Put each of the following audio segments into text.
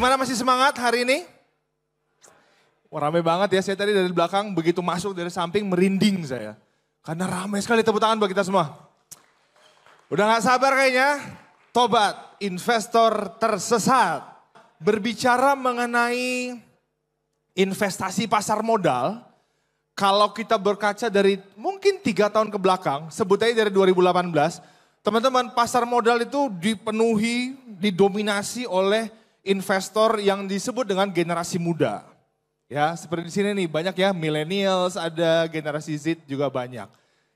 Gimana masih semangat hari ini? Wah, rame banget ya, saya tadi dari belakang begitu masuk dari samping merinding saya. Karena ramai sekali tepuk tangan buat kita semua. Udah gak sabar kayaknya, tobat investor tersesat. Berbicara mengenai investasi pasar modal, kalau kita berkaca dari mungkin tiga tahun ke belakang, sebut aja dari 2018, teman-teman pasar modal itu dipenuhi, didominasi oleh investor yang disebut dengan generasi muda. Ya, seperti di sini nih banyak ya millennials, ada generasi Z juga banyak.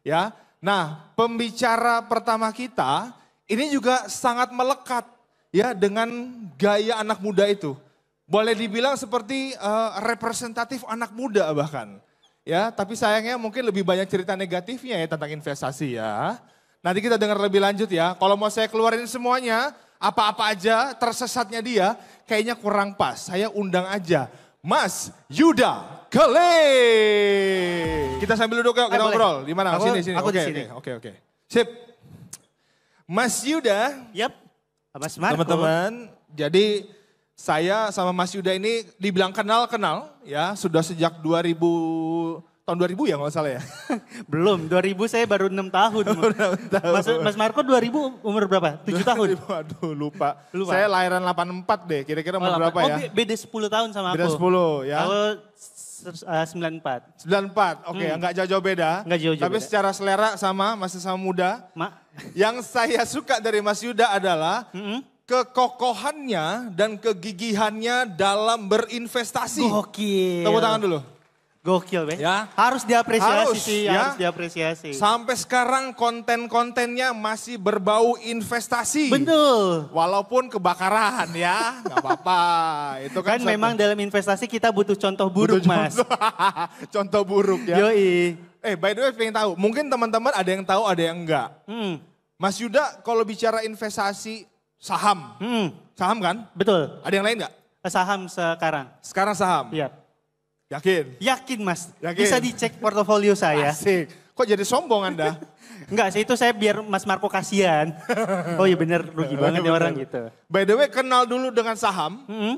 Ya. Nah, pembicara pertama kita ini juga sangat melekat ya dengan gaya anak muda itu. Boleh dibilang seperti uh, representatif anak muda bahkan. Ya, tapi sayangnya mungkin lebih banyak cerita negatifnya ya tentang investasi ya. Nanti kita dengar lebih lanjut ya. Kalau mau saya keluarin semuanya, apa-apa aja tersesatnya dia kayaknya kurang pas. Saya undang aja Mas Yuda Kele. Kita sambil duduk yuk, eh, kita ngobrol. Di mana? Sini, sini. Aku oke, Oke, oke. Sip. Mas Yuda. Yap. Mas Marco. Teman-teman, jadi saya sama Mas Yuda ini dibilang kenal-kenal ya, sudah sejak 2000 tahun 2000 ya nggak salah ya? Belum, 2000 saya baru 6 tahun. 6 tahun. Mas, Mas Marco 2000 umur berapa? 7 tahun? Aduh lupa. lupa. Saya lahiran 84 deh, kira-kira umur oh, berapa oh, ya? Oh beda 10 tahun sama aku. Beda 10 ya. Kalau uh, 94. 94, oke okay. hmm. nggak jauh-jauh beda. Nggak jauh-jauh Tapi beda. secara selera sama, masih sama muda. Ma. Yang saya suka dari Mas Yuda adalah... Mm -hmm kekokohannya dan kegigihannya dalam berinvestasi. Gokil. Tepuk tangan dulu. Gokil, Be. Ya. Harus diapresiasi harus, sih, ya. harus diapresiasi. Sampai sekarang konten-kontennya masih berbau investasi. Betul. Walaupun kebakaran ya, gak apa-apa. Itu kan, kan satu. memang dalam investasi kita butuh contoh buruk, butuh Mas. Contoh, contoh buruk ya. Yoi. Eh, by the way pengen tahu, mungkin teman-teman ada yang tahu, ada yang enggak. Hmm. Mas Yuda kalau bicara investasi saham. Hmm. Saham kan? Betul. Ada yang lain enggak? Saham sekarang. Sekarang saham. Iya. Yakin? Yakin mas. Yakin? Bisa dicek portofolio saya. Asik. Kok jadi sombong Anda? Enggak sih, itu saya biar Mas Marco kasihan. Oh iya bener, rugi banget ya orang gitu. By the way, kenal dulu dengan saham, mm -hmm.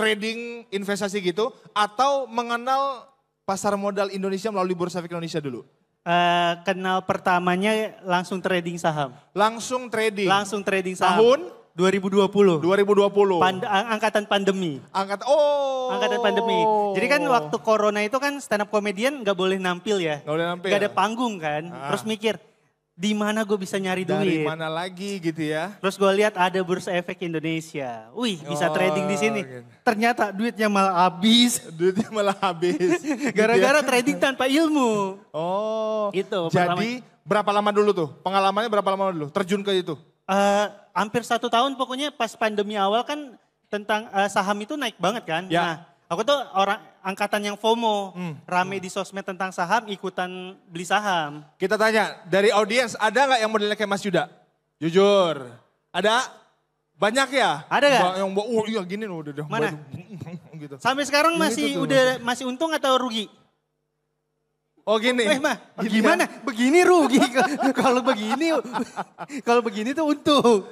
trading, investasi gitu, atau mengenal pasar modal Indonesia melalui Bursa Efek Indonesia dulu? Uh, kenal pertamanya langsung trading saham. Langsung trading? Langsung trading saham. Tahun? 2020. 2020. Pand angkatan pandemi. Angkat oh. Angkatan pandemi. Jadi kan waktu corona itu kan stand up comedian nggak boleh nampil ya. Gak boleh nampil. Gak ada panggung kan. Ah. Terus mikir di mana gue bisa nyari duit? Dari mana lagi gitu ya? Terus gue lihat ada bursa efek Indonesia. Wih, bisa oh, trading di sini. Gitu. Ternyata duitnya malah habis. Duitnya malah habis. Gara-gara trading tanpa ilmu. Oh. itu. Jadi pertama. berapa lama dulu tuh? Pengalamannya berapa lama dulu? Terjun ke itu? Uh, hampir satu tahun pokoknya pas pandemi awal kan tentang uh, saham itu naik banget kan. Ya. Nah, aku tuh orang angkatan yang FOMO, hmm. rame hmm. di sosmed tentang saham, ikutan beli saham. Kita tanya, dari audiens ada nggak yang modelnya kayak Mas Yuda? Jujur, ada? Banyak ya? Ada gak? Yang yang oh iya gini loh udah udah. Mana? gitu. Sampai sekarang masih gitu udah masih untung atau rugi? Oh gini. Eh, mah, ya? gimana? Begini rugi. kalau begini kalau begini tuh untung.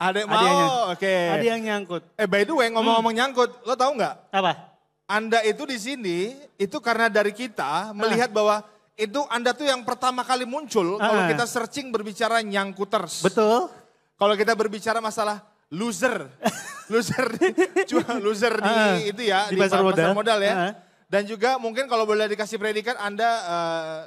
Ada mau, oke. Okay. Ada yang nyangkut. Eh by the way ngomong-ngomong hmm. nyangkut, lo tau nggak? Apa? Anda itu di sini itu karena dari kita ah. melihat bahwa itu Anda tuh yang pertama kali muncul ah. kalau kita searching berbicara nyangkuters. Betul. Kalau kita berbicara masalah loser, loser, loser di ah. itu ya di, di pasar, pasar modal, modal ya. Ah. Dan juga mungkin kalau boleh dikasih predikat Anda uh,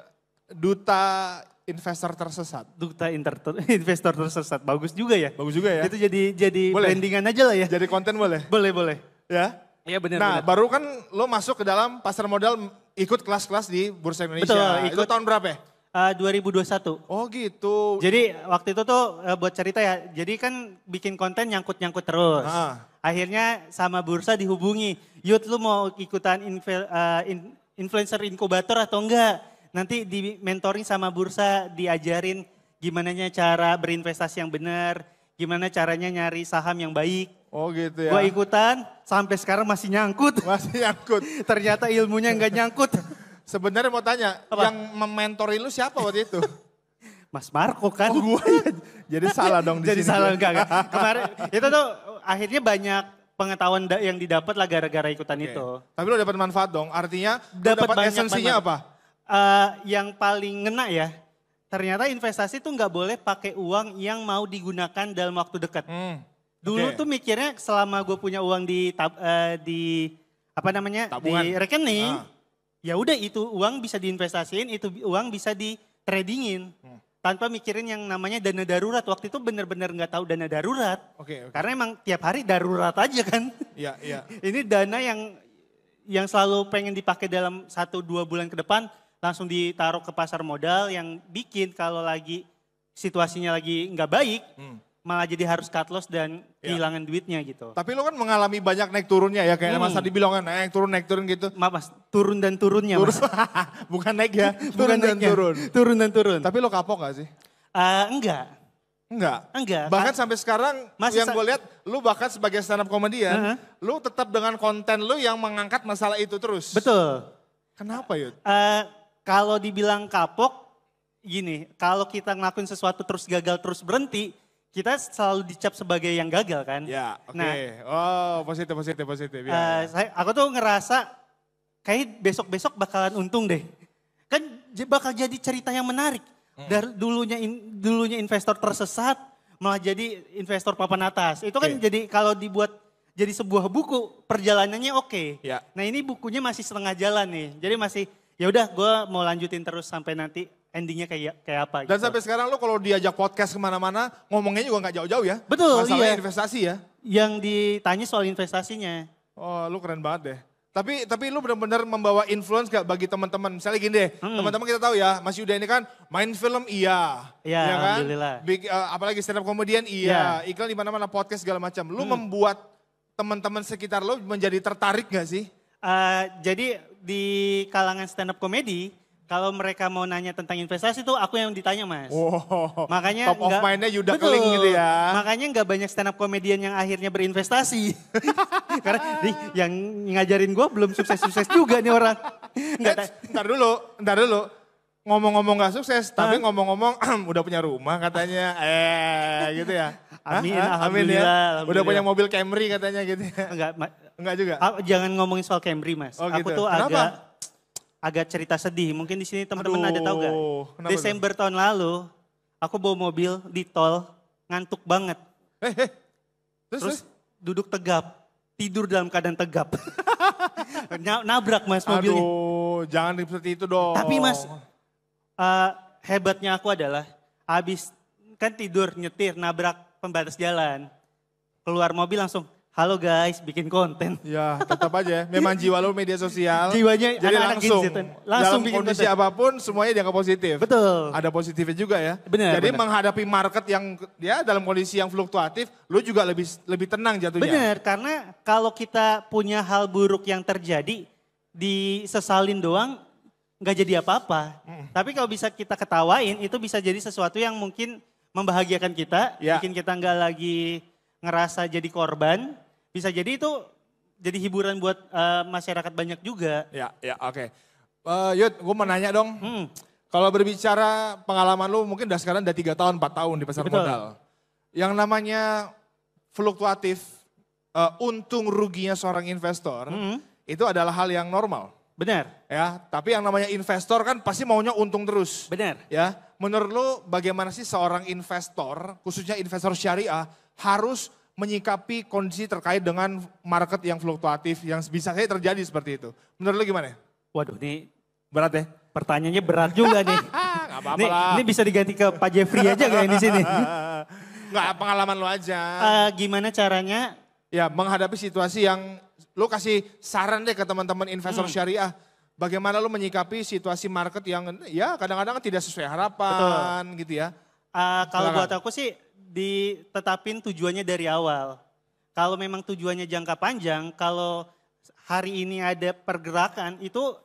duta investor tersesat. Duta inter investor tersesat. Bagus juga ya. Bagus juga ya. Itu jadi jadi boleh. brandingan aja lah ya. Jadi konten boleh. Boleh, boleh. Ya. Iya benar. Nah, bener. baru kan lo masuk ke dalam pasar modal ikut kelas-kelas di Bursa Indonesia. Betul, ikut. Itu tahun berapa ya? Eh, uh, 2021. Oh gitu. Jadi waktu itu tuh uh, buat cerita ya, jadi kan bikin konten nyangkut-nyangkut terus. Ah. Akhirnya sama bursa dihubungi, Yud lu mau ikutan uh, in, influencer inkubator atau enggak? Nanti di mentoring sama bursa diajarin gimana cara berinvestasi yang benar, gimana caranya nyari saham yang baik. Oh gitu ya. Gue ikutan, sampai sekarang masih nyangkut. Masih nyangkut. Ternyata ilmunya nggak nyangkut. Sebenarnya mau tanya, Apa? yang mementori lu siapa waktu itu? Mas Marco kan. Oh, gue. Ya? Jadi salah dong di Jadi sini. salah enggak, enggak. Kemarin itu tuh akhirnya banyak pengetahuan yang didapat lah gara-gara ikutan okay. itu. Tapi lo dapat manfaat dong. Artinya dapat esensinya manfaat. apa? uh, yang paling ngena ya, ternyata investasi tuh nggak boleh pakai uang yang mau digunakan dalam waktu dekat. Hmm. Dulu okay. tuh mikirnya selama gue punya uang di tab, uh, di apa namanya Tabungan. di rekening, ah. ya udah itu uang bisa diinvestasiin, itu uang bisa di tradingin. Hmm tanpa mikirin yang namanya dana darurat. Waktu itu benar-benar nggak tahu dana darurat. Oke. Okay, Karena emang tiap hari darurat aja kan. Iya, yeah, iya. Ini dana yang yang selalu pengen dipakai dalam satu dua bulan ke depan langsung ditaruh ke pasar modal yang bikin kalau lagi situasinya lagi nggak baik, hmm. malah jadi harus cut loss dan ya. kehilangan duitnya gitu. Tapi lo kan mengalami banyak naik turunnya ya, kayak hmm. Mas tadi kan naik turun, naik turun gitu. Maaf mas, turun dan turunnya turun. mas. Bukan naik ya, turun Bukan dan naiknya. turun. Turun dan turun. Tapi lo kapok gak sih? Uh, enggak. Enggak. Enggak. Bahkan sampai sekarang Masih yang gue lihat lu bahkan sebagai stand up komedian, uh -huh. lu tetap dengan konten lu yang mengangkat masalah itu terus. Betul. Kenapa, Yud? Uh, kalau dibilang kapok, gini, kalau kita ngelakuin sesuatu terus gagal terus berhenti, kita selalu dicap sebagai yang gagal kan? Ya, oke. Okay. Nah, oh, positif, positif, positif. Ya. Uh, saya, aku tuh ngerasa kayak besok-besok bakalan untung deh. Kan bakal jadi cerita yang menarik. Hmm. Dari dulunya in, dulunya investor tersesat malah jadi investor papan atas. Itu kan okay. jadi kalau dibuat jadi sebuah buku perjalanannya oke. Okay. Ya. Nah, ini bukunya masih setengah jalan nih. Jadi masih ya udah gue mau lanjutin terus sampai nanti endingnya kayak kayak apa. Gitu. Dan sampai sekarang lo kalau diajak podcast kemana-mana ngomongnya juga nggak jauh-jauh ya. Betul. Masalah iya. investasi ya. Yang ditanya soal investasinya. Oh lo keren banget deh. Tapi tapi lu benar-benar membawa influence gak bagi teman-teman? Misalnya gini deh, hmm. teman-teman kita tahu ya, Mas Yuda ini kan main film iya. Iya, ya kan? alhamdulillah. Big, uh, apalagi stand up komedian iya, ya. iklan di mana-mana podcast segala macam. Lu hmm. membuat teman-teman sekitar lo menjadi tertarik gak sih? Uh, jadi di kalangan stand up comedy kalau mereka mau nanya tentang investasi tuh aku yang ditanya mas. Wow. Makanya top enggak, of mindnya Yuda Keling gitu ya. Makanya nggak banyak stand up komedian yang akhirnya berinvestasi. Karena nih, yang ngajarin gue belum sukses-sukses juga nih orang. Nggak, eh, ntar dulu, ntar dulu. Ngomong-ngomong gak sukses, tapi ngomong-ngomong udah punya rumah katanya. Eh gitu ya. Amin, Hah? Amin ya. Alhamdulillah. Udah punya mobil Camry katanya gitu ya. Enggak, Enggak juga. Jangan ngomongin soal Camry, Mas. Oh, gitu. Aku tuh Kenapa? agak agak cerita sedih. Mungkin di sini teman-teman ada tahu gak? Desember itu? tahun lalu aku bawa mobil di tol, ngantuk banget. Eh, eh. Terus, terus duduk tegap, tidur dalam keadaan tegap. Nabrak Mas mobilnya. Aduh, jangan seperti itu dong. Tapi Mas, uh, hebatnya aku adalah habis kan tidur nyetir nabrak pembatas jalan. Keluar mobil langsung Halo guys, bikin konten. Ya, tetap aja. Ya. Memang jiwa lu media sosial. Jiwanya jadi anak -anak langsung. Gini, Langsung dalam bikin kondisi konten. apapun semuanya dianggap positif. Betul. Ada positifnya juga ya. Benar. Jadi bener. menghadapi market yang ya dalam kondisi yang fluktuatif, lu juga lebih lebih tenang jatuhnya. Benar, karena kalau kita punya hal buruk yang terjadi disesalin doang nggak jadi apa-apa. Hmm. Tapi kalau bisa kita ketawain, itu bisa jadi sesuatu yang mungkin membahagiakan kita, ya. bikin kita nggak lagi ngerasa jadi korban, bisa jadi itu jadi hiburan buat uh, masyarakat banyak juga. Ya, ya, oke. Okay. Uh, eh, Yud, gue mau nanya dong. Hmm. Kalau berbicara pengalaman lu mungkin udah sekarang udah tiga tahun, 4 tahun di pasar Betul. modal. Yang namanya fluktuatif, uh, untung ruginya seorang investor, hmm. itu adalah hal yang normal. Benar. Ya, tapi yang namanya investor kan pasti maunya untung terus. Benar. Ya, menurut lu bagaimana sih seorang investor, khususnya investor syariah, harus menyikapi kondisi terkait dengan market yang fluktuatif yang bisa saja terjadi seperti itu. Menurut lo gimana? Waduh, ini berat ya? Pertanyaannya berat juga nih. Gak apa-apa ini, ini bisa diganti ke Pak Jeffrey aja kayak di sini. Gak pengalaman lo aja. Uh, gimana caranya? Ya menghadapi situasi yang lo kasih saran deh ke teman-teman investor hmm. syariah. Bagaimana lo menyikapi situasi market yang ya kadang-kadang tidak sesuai harapan Betul. gitu ya. Uh, kalau buat aku sih ditetapin tujuannya dari awal. Kalau memang tujuannya jangka panjang, kalau hari ini ada pergerakan itu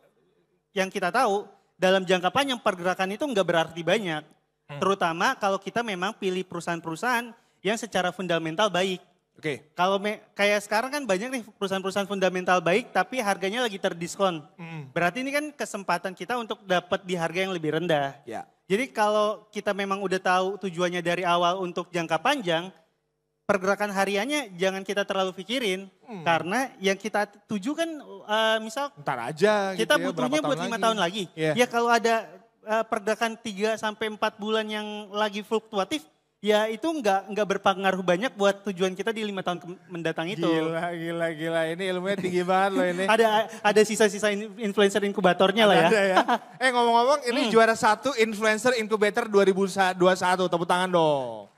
yang kita tahu dalam jangka panjang pergerakan itu nggak berarti banyak. Hmm. Terutama kalau kita memang pilih perusahaan-perusahaan yang secara fundamental baik. Oke. Okay. Kalau me, kayak sekarang kan banyak nih perusahaan-perusahaan fundamental baik tapi harganya lagi terdiskon. Mm. Berarti ini kan kesempatan kita untuk dapat di harga yang lebih rendah. Ya. Yeah. Jadi kalau kita memang udah tahu tujuannya dari awal untuk jangka panjang, pergerakan hariannya jangan kita terlalu pikirin hmm. karena yang kita tuju kan uh, misal ntar aja gitu kita gitu ya, butuhnya buat lima tahun lagi. Yeah. Ya kalau ada uh, pergerakan 3 sampai 4 bulan yang lagi fluktuatif ya itu nggak nggak berpengaruh banyak buat tujuan kita di lima tahun mendatang itu. Gila, gila, gila. Ini ilmunya tinggi banget loh ini. ada ada sisa-sisa influencer inkubatornya ada, lah ya. Ada ya. eh ngomong-ngomong ini hmm. juara satu influencer incubator 2021. Tepuk tangan dong.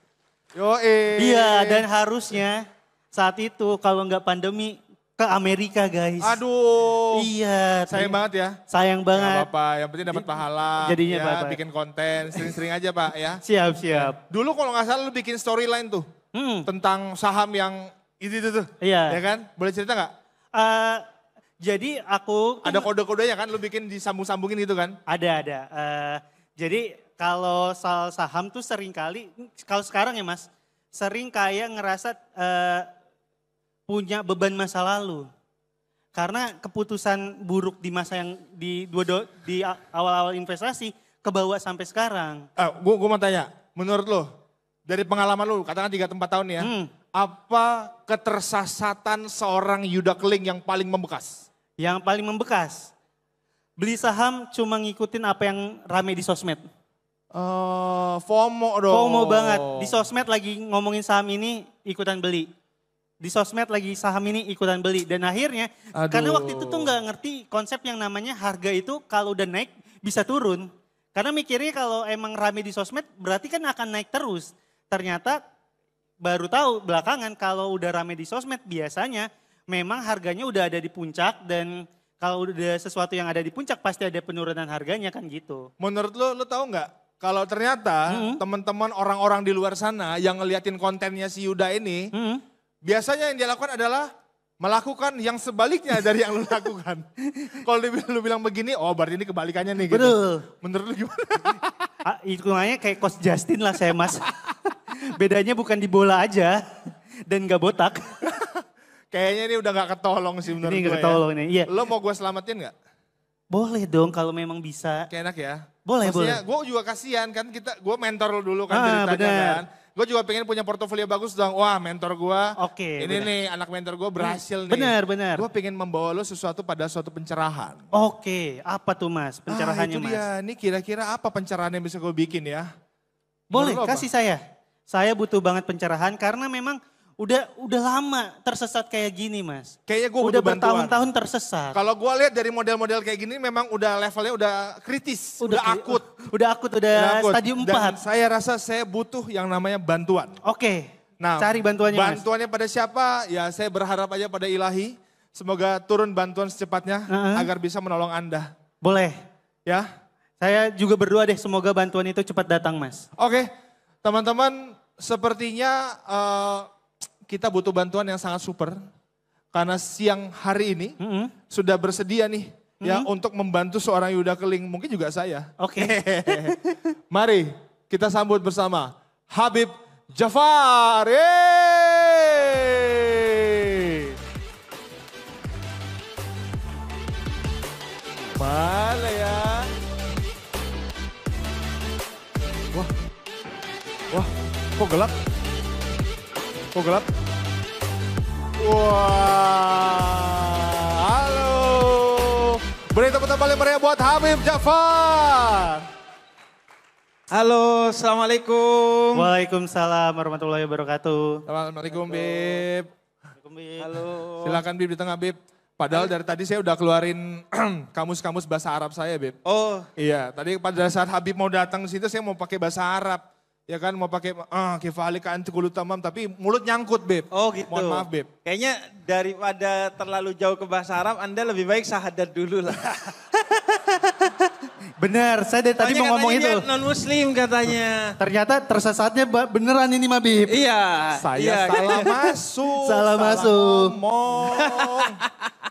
Yo, eh. Iya dan harusnya saat itu kalau nggak pandemi ke Amerika guys. Aduh. Iya. Sayang banget ya. Sayang banget. Gak apa-apa, yang penting dapat pahala. Jadinya ya, apa Bikin konten, sering-sering aja pak ya. Siap, siap. Dulu kalau gak salah lu bikin storyline tuh. Hmm. Tentang saham yang itu, itu tuh. Iya. Ya kan? Boleh cerita gak? Uh, eh, jadi aku. Kan ada kode-kodenya kan lu bikin disambung-sambungin gitu kan? Ada, ada. Uh, jadi kalau soal saham tuh sering kali, kalau sekarang ya mas, sering kayak ngerasa uh, punya beban masa lalu. Karena keputusan buruk di masa yang di dua do, di awal-awal investasi kebawa sampai sekarang. Ah, gua, gua mau tanya, menurut lo dari pengalaman lo katakan tiga empat tahun ya, hmm. apa ketersasatan seorang Yuda Keling yang paling membekas? Yang paling membekas, beli saham cuma ngikutin apa yang rame di sosmed. Uh, FOMO dong. FOMO banget. Di sosmed lagi ngomongin saham ini ikutan beli di sosmed lagi saham ini ikutan beli dan akhirnya Aduh. karena waktu itu tuh nggak ngerti konsep yang namanya harga itu kalau udah naik bisa turun karena mikirnya kalau emang rame di sosmed berarti kan akan naik terus ternyata baru tahu belakangan kalau udah rame di sosmed biasanya memang harganya udah ada di puncak dan kalau udah sesuatu yang ada di puncak pasti ada penurunan harganya kan gitu menurut lo lo tahu nggak kalau ternyata mm -hmm. teman-teman orang-orang di luar sana yang ngeliatin kontennya si Yuda ini mm -hmm biasanya yang dia lakukan adalah melakukan yang sebaliknya dari yang lu lakukan. Kalau lu bilang begini, oh berarti ini kebalikannya nih gitu. Betul. Menurut lu gimana? Ah, namanya kayak kos Justin lah saya mas. Bedanya bukan di bola aja dan gak botak. Kayaknya ini udah gak ketolong sih menurut ini gue. Ya. Ini ketolong ya. nih, iya. Lo mau gue selamatin gak? Boleh dong kalau memang bisa. Kayak enak ya? Boleh, Maksudnya, boleh. gue juga kasihan kan kita, gue mentor lo dulu kan ah, ceritanya bener. kan Gue juga pengen punya portofolio bagus dong. Wah mentor gue. Oke. Okay, ini bener. nih anak mentor gue hmm, berhasil bener, nih. Bener, bener. Gue pengen membawa lo sesuatu pada suatu pencerahan. Oke, okay. apa tuh mas ah, pencerahannya ah, itu mas? Ini kira-kira apa pencerahan yang bisa gue bikin ya? Boleh, kasih saya. Saya butuh banget pencerahan karena memang Udah udah lama tersesat kayak gini, Mas. Kayaknya gue udah bertahun-tahun tersesat. Kalau gue lihat dari model-model kayak gini memang udah levelnya udah kritis, udah, udah akut. Udah akut, udah, udah akut. stadium 4. saya rasa saya butuh yang namanya bantuan. Oke. Okay. Nah, cari bantuannya, Bantuannya mas. pada siapa? Ya saya berharap aja pada Ilahi. Semoga turun bantuan secepatnya uh -huh. agar bisa menolong Anda. Boleh. Ya. Saya juga berdoa deh semoga bantuan itu cepat datang, Mas. Oke. Okay. Teman-teman, sepertinya uh, kita butuh bantuan yang sangat super karena siang hari ini mm -hmm. sudah bersedia nih mm -hmm. ya untuk membantu seorang Yuda Keling, mungkin juga saya. Oke. Okay. Mari kita sambut bersama Habib Jafar. Mana ya? Wah, wah, kok gelap? gelap. Wah, halo. Beri tepuk tangan paling meriah buat Habib Jafar. Halo, Assalamualaikum. Waalaikumsalam warahmatullahi wabarakatuh. Assalamualaikum, Bib. Assalamualaikum, Bib. Halo. Silakan Bib di tengah, Bib. Padahal dari tadi saya udah keluarin kamus-kamus bahasa Arab saya, Bib. Oh. Iya, tadi pada saat Habib mau datang situ saya mau pakai bahasa Arab ya kan mau pakai ah kifalika antikulu tamam tapi mulut nyangkut beb. Oh gitu. Mohon maaf beb. Kayaknya daripada terlalu jauh ke bahasa Arab Anda lebih baik syahadat dulu lah. Benar, saya dari tadi mau ngomong itu. non muslim katanya. Ternyata tersesatnya beneran ini Bib. Iya. Saya iya. salah masuk. Salah, masuk. Ngomong.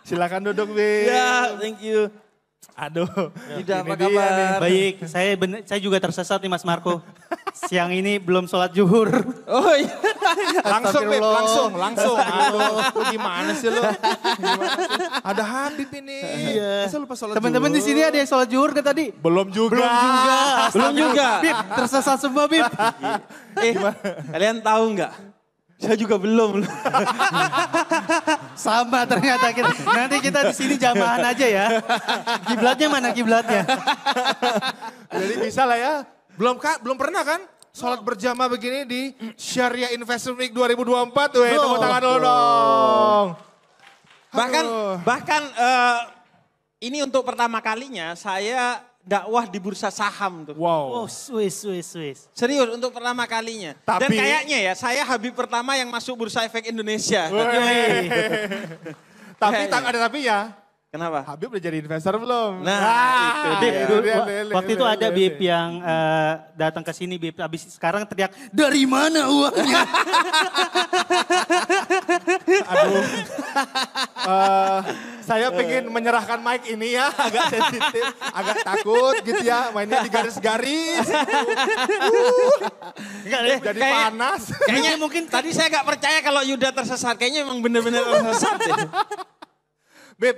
Silakan duduk, beb. Ya, thank you. Aduh. Iya. Tidak apa kabar? Baik, saya bener, saya juga tersesat nih Mas Marco. Siang ini belum sholat juhur. Oh iya. langsung, Beb, langsung, langsung. Aduh, gimana sih lo? Ada Habib ini. Iya. Masa lupa sholat Teman-teman di sini ada yang sholat juhur ke tadi? Belum juga. Belum juga. Belum juga. Bip, tersesat semua Bip. eh, kalian tahu nggak? Saya juga belum. Sama ternyata kita. Nanti kita di sini jamahan aja ya. Kiblatnya mana kiblatnya? Jadi bisa lah ya. Belum kak, Belum pernah kan? Sholat berjamaah begini di Syariah Investment Week 2024. Weh, tepuk tangan dulu dong. Bahkan, bahkan uh, ini untuk pertama kalinya saya dakwah di bursa saham tuh. Wow. Oh, Swiss, Swiss, Swiss. Serius untuk pertama kalinya. Tapi, Dan kayaknya ya, saya Habib pertama yang masuk bursa efek Indonesia. Tapi Tapi tak ada tapi ya. Kenapa? Habib udah jadi investor belum? Nah, ah, itu iya, dia. Itu iya, iya, dia waktu itu ada Bib yang uh, datang ke sini Bib habis sekarang teriak, "Dari mana uangnya?" Aduh. Uh, saya pengen menyerahkan mic ini ya, agak sensitif, agak takut gitu ya, mainnya di garis-garis. Enggak -garis. uh, jadi kayak, panas. Kayaknya mungkin tadi saya gak percaya kalau Yuda tersesat, kayaknya emang bener-bener tersesat. Bib,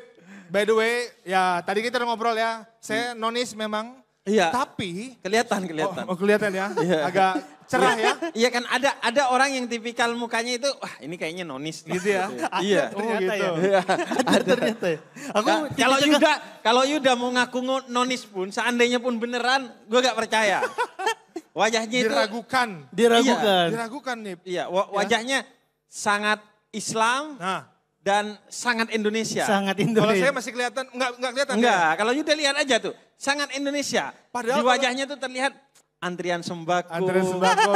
By the way, ya tadi kita udah ngobrol ya. Saya hmm. nonis memang. Iya. Tapi kelihatan kelihatan. Oh, oh kelihatan ya. Iya. agak cerah ya. Iya kan ada ada orang yang tipikal mukanya itu wah ini kayaknya nonis gitu ya. Gitu. iya. Oh gitu. Ya. ya. Iya. ada, ternyata ya. Aku nah, kalau kan- Yuda kalau Yuda mau ngaku nonis pun seandainya pun beneran gue gak percaya. Wajahnya itu diragukan. Diragukan. Iya, diragukan nih. Iya, ya. wajahnya sangat Islam. Nah dan sangat Indonesia. Sangat Indonesia. Kalau saya masih kelihatan, enggak enggak kelihatan. Enggak, kan? Ya? kalau udah lihat aja tuh, sangat Indonesia. Padahal di wajahnya kalau... tuh terlihat antrian sembako. Antrian sembako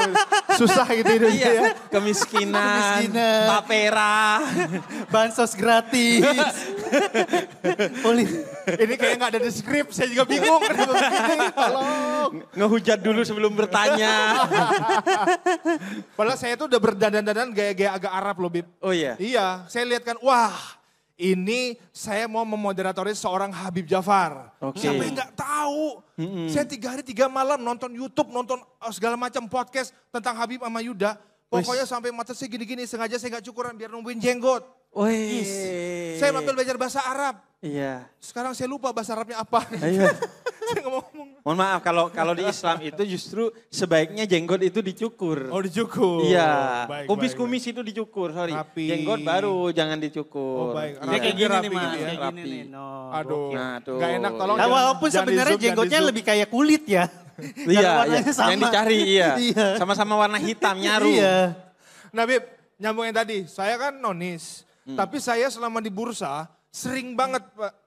susah gitu itu iya, ya. Kemiskinan, Kemiskinan, bansos gratis. Oli, ini kayak nggak ada di skrip, saya juga bingung kenapa Ngehujat dulu sebelum bertanya. Padahal saya tuh udah berdandan-dandan gaya-gaya agak Arab loh, Bib. Oh iya. Iya, saya lihat kan, wah ini saya mau memoderatori seorang Habib Jafar. Okay. yang nggak tahu. Mm-hmm. Saya tiga hari tiga malam nonton YouTube, nonton eh, segala macam podcast tentang Habib sama Yuda. Pokoknya Wish. sampai mata saya gini-gini, sengaja saya gak cukuran biar nungguin jenggot. Wih. Saya ambil belajar bahasa Arab. Iya. Sekarang saya lupa bahasa Arabnya apa. Iya. saya ngomong. Mohon maaf kalau kalau di Islam itu justru sebaiknya jenggot itu dicukur. Oh dicukur. Iya. Oh, kumis kumis itu dicukur. Sorry. Rapi. Jenggot baru jangan dicukur. Oh baik. Rapi. Gitu ya. kayak gini rapi, nih mas. ya? Kayak gini nih. No. Aduh. Nah, tuh. Gak enak tolong. Iya. Nah, walaupun sebenarnya jenggotnya lebih kayak kulit ya. iya, iya. Sama. yang dicari iya. iya. Sama-sama warna hitam nyaru. iya. Nah nyambung yang tadi, saya kan nonis. Hmm. Tapi saya selama di bursa sering banget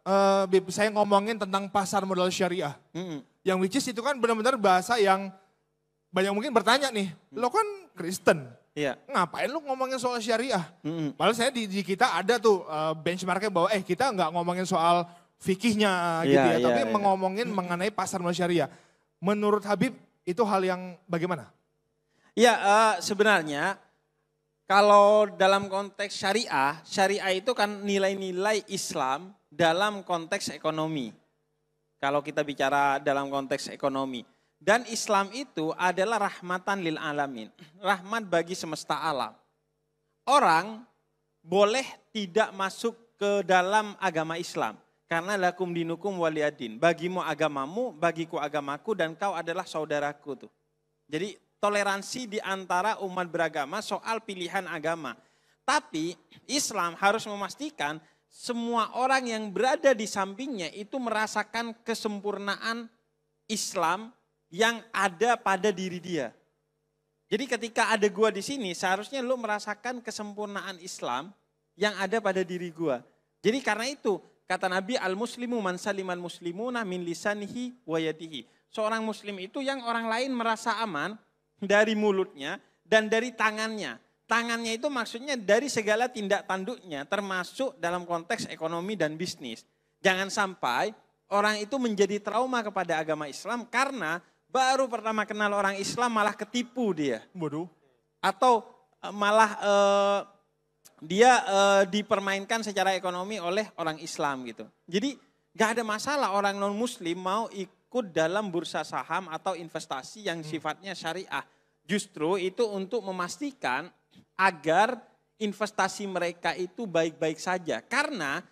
uh, saya ngomongin tentang pasar modal syariah. Hmm. Yang which is itu kan benar-benar bahasa yang banyak mungkin bertanya nih, hmm. lo kan Kristen. yeah. Ngapain lo ngomongin soal syariah? Hmm. Padahal saya di, di kita ada tuh uh, benchmarknya bahwa eh kita nggak ngomongin soal fikihnya yeah, gitu ya, yeah, tapi yeah. mengomongin hmm. mengenai pasar modal syariah. Menurut Habib itu hal yang bagaimana? Ya uh, sebenarnya kalau dalam konteks syariah, syariah itu kan nilai-nilai Islam dalam konteks ekonomi. Kalau kita bicara dalam konteks ekonomi. Dan Islam itu adalah rahmatan lil alamin. Rahmat bagi semesta alam. Orang boleh tidak masuk ke dalam agama Islam. Karena lakum dinukum waliyadin. Bagimu agamamu, bagiku agamaku, dan kau adalah saudaraku. tuh. Jadi toleransi di antara umat beragama soal pilihan agama. Tapi Islam harus memastikan semua orang yang berada di sampingnya itu merasakan kesempurnaan Islam yang ada pada diri dia. Jadi ketika ada gua di sini, seharusnya lu merasakan kesempurnaan Islam yang ada pada diri gua. Jadi karena itu, kata Nabi al-muslimu man saliman muslimuna min lisanihi wa yadihi. Seorang muslim itu yang orang lain merasa aman dari mulutnya dan dari tangannya. Tangannya itu maksudnya dari segala tindak tanduknya termasuk dalam konteks ekonomi dan bisnis. Jangan sampai orang itu menjadi trauma kepada agama Islam karena baru pertama kenal orang Islam malah ketipu dia. Bodoh. Atau eh, malah eh, dia eh, dipermainkan secara ekonomi oleh orang Islam gitu. Jadi gak ada masalah orang non muslim mau ikut ikut dalam bursa saham atau investasi yang hmm. sifatnya syariah. Justru itu untuk memastikan agar investasi mereka itu baik-baik saja. Karena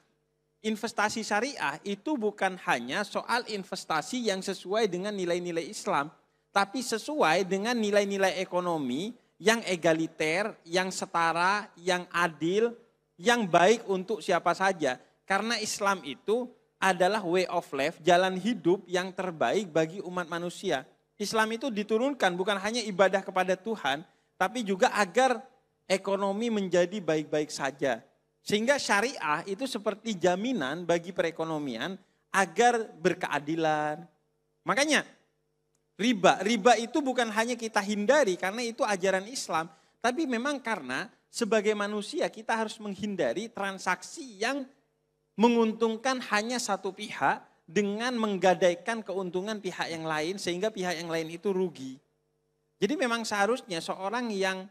investasi syariah itu bukan hanya soal investasi yang sesuai dengan nilai-nilai Islam, tapi sesuai dengan nilai-nilai ekonomi yang egaliter, yang setara, yang adil, yang baik untuk siapa saja. Karena Islam itu adalah way of life, jalan hidup yang terbaik bagi umat manusia. Islam itu diturunkan bukan hanya ibadah kepada Tuhan, tapi juga agar ekonomi menjadi baik-baik saja. Sehingga syariah itu seperti jaminan bagi perekonomian agar berkeadilan. Makanya riba, riba itu bukan hanya kita hindari karena itu ajaran Islam, tapi memang karena sebagai manusia kita harus menghindari transaksi yang menguntungkan hanya satu pihak dengan menggadaikan keuntungan pihak yang lain sehingga pihak yang lain itu rugi. Jadi memang seharusnya seorang yang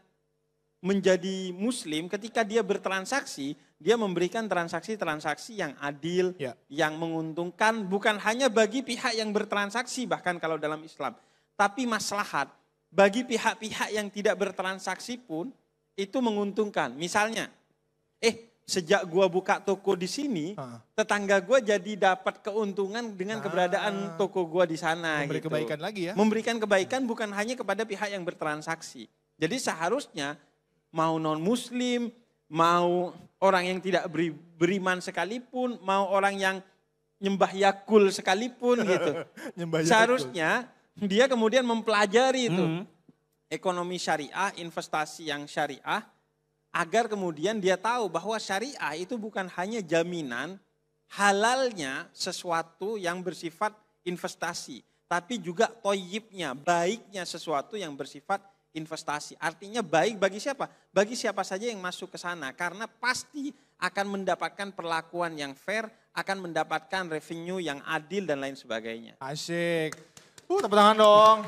menjadi muslim ketika dia bertransaksi, dia memberikan transaksi-transaksi yang adil, ya. yang menguntungkan bukan hanya bagi pihak yang bertransaksi bahkan kalau dalam Islam, tapi maslahat bagi pihak-pihak yang tidak bertransaksi pun itu menguntungkan. Misalnya, eh sejak gua buka toko di sini, tetangga gua jadi dapat keuntungan dengan keberadaan ah. toko gua di sana Memberi gitu. kebaikan lagi ya. Memberikan kebaikan bukan hanya kepada pihak yang bertransaksi. Jadi seharusnya mau non muslim, mau orang yang tidak beri, beriman sekalipun, mau orang yang nyembah yakul sekalipun gitu. nyembah yakul. Seharusnya dia kemudian mempelajari itu. -hmm. Ekonomi syariah, investasi yang syariah, agar kemudian dia tahu bahwa syariah itu bukan hanya jaminan halalnya sesuatu yang bersifat investasi, tapi juga toyibnya, baiknya sesuatu yang bersifat investasi. Artinya baik bagi siapa? Bagi siapa saja yang masuk ke sana karena pasti akan mendapatkan perlakuan yang fair, akan mendapatkan revenue yang adil dan lain sebagainya. Asik. Uh, tepuk tangan dong.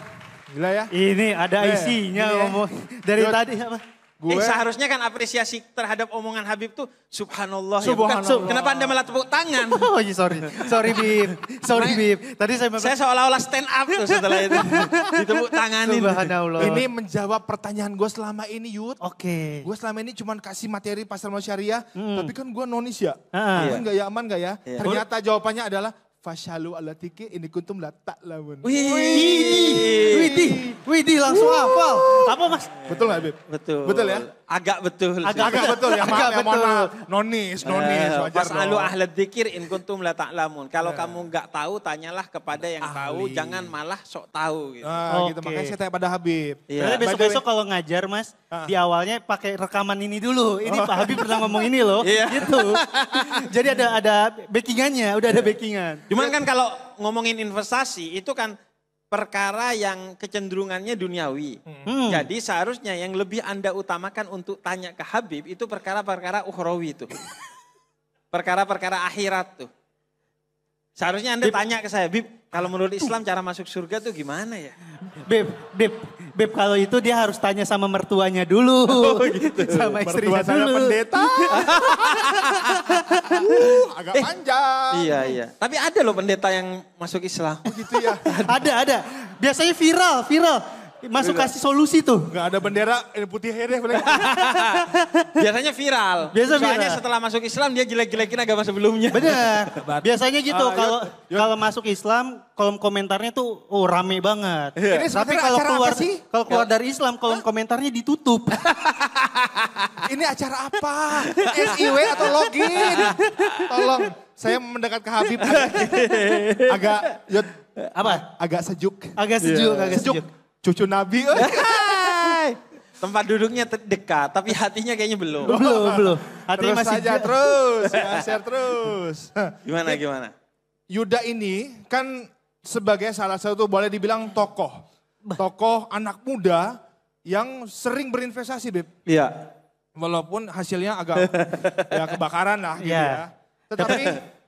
Gila ya. Ini ada iya. isinya ngomong iya. dari tadi apa? Gue... Eh, seharusnya kan apresiasi terhadap omongan Habib tuh subhanallah. subhanallah. Ya, bukan, subhanallah. kenapa anda malah tepuk tangan? oh iya sorry, sorry Bib, sorry nah, Bib. Tadi saya, saya seolah-olah stand up tuh setelah itu. Ditepuk tanganin. Subhanallah. Ini menjawab pertanyaan gue selama ini Yud. Oke. Okay. Gue selama ini cuman kasih materi pasal syariah, hmm. tapi kan gue nonis ya. Ah, gue iya. gak ya aman gak ya? yeah. Ternyata jawabannya adalah Fashalu ala tiki ini kuntum latak lamun. Wih, widih, widih langsung Wuh. hafal. Apa mas? Betul nggak Bib? Betul. Betul ya? Agak betul. Agak, agak betul ya, agak ya, mohon Nonis, nonis, uh, eh, Fashalu no. ahla dikir in kuntum latak lamun. Kalau yeah. kamu nggak tahu, tanyalah kepada yang Ahli. tahu, jangan malah sok tahu. Gitu. Ah, okay. gitu. Makanya saya tanya pada Habib. Yeah. Iya. besok-besok kalau ngajar mas, uh. di awalnya pakai rekaman ini dulu. Ini oh. Pak Habib pernah ngomong ini loh, yeah. gitu. Jadi ada ada backingannya, udah ada backingan. Cuman kan kalau ngomongin investasi itu kan perkara yang kecenderungannya duniawi. Hmm. Jadi seharusnya yang lebih Anda utamakan untuk tanya ke Habib itu perkara-perkara ukhrawi itu. Perkara-perkara akhirat tuh. Seharusnya Anda Bip. tanya ke saya, Bib, kalau menurut Islam cara masuk surga tuh gimana ya? Bib, Bib, Beb kalau itu dia harus tanya sama mertuanya dulu. Oh, gitu. sama istrinya Mertua saya dulu. pendeta. uh, agak eh, panjang. Iya, iya. Tapi ada loh pendeta yang masuk Islam. Oh gitu ya. ada, ada. Biasanya viral, viral Masuk Bisa. kasih solusi tuh. Gak ada bendera ini putih hair deh. Biasanya viral. Biasa Soalnya viral. setelah masuk Islam dia jelek-jelekin agama sebelumnya. Bener. Biasanya gitu ah, kalau uh, kalau masuk Islam kolom komentarnya tuh oh rame banget. Iya. Ini Tapi kalau keluar sih? kalau keluar dari Islam kolom komentarnya ditutup. ini acara apa? SIW atau login? Tolong saya mendekat ke Habib agak, agak apa? Agak sejuk. Agak sejuk, iya. agak sejuk cucu Nabi. Eh. Tempat duduknya dekat, tapi hatinya kayaknya belum. Belum, belum. Hati terus masih aja, terus, ya, share terus. Gimana, gimana? Yuda ini kan sebagai salah satu boleh dibilang tokoh. Tokoh anak muda yang sering berinvestasi, Beb. Iya. Walaupun hasilnya agak ya kebakaran lah gitu iya. ya. Tetapi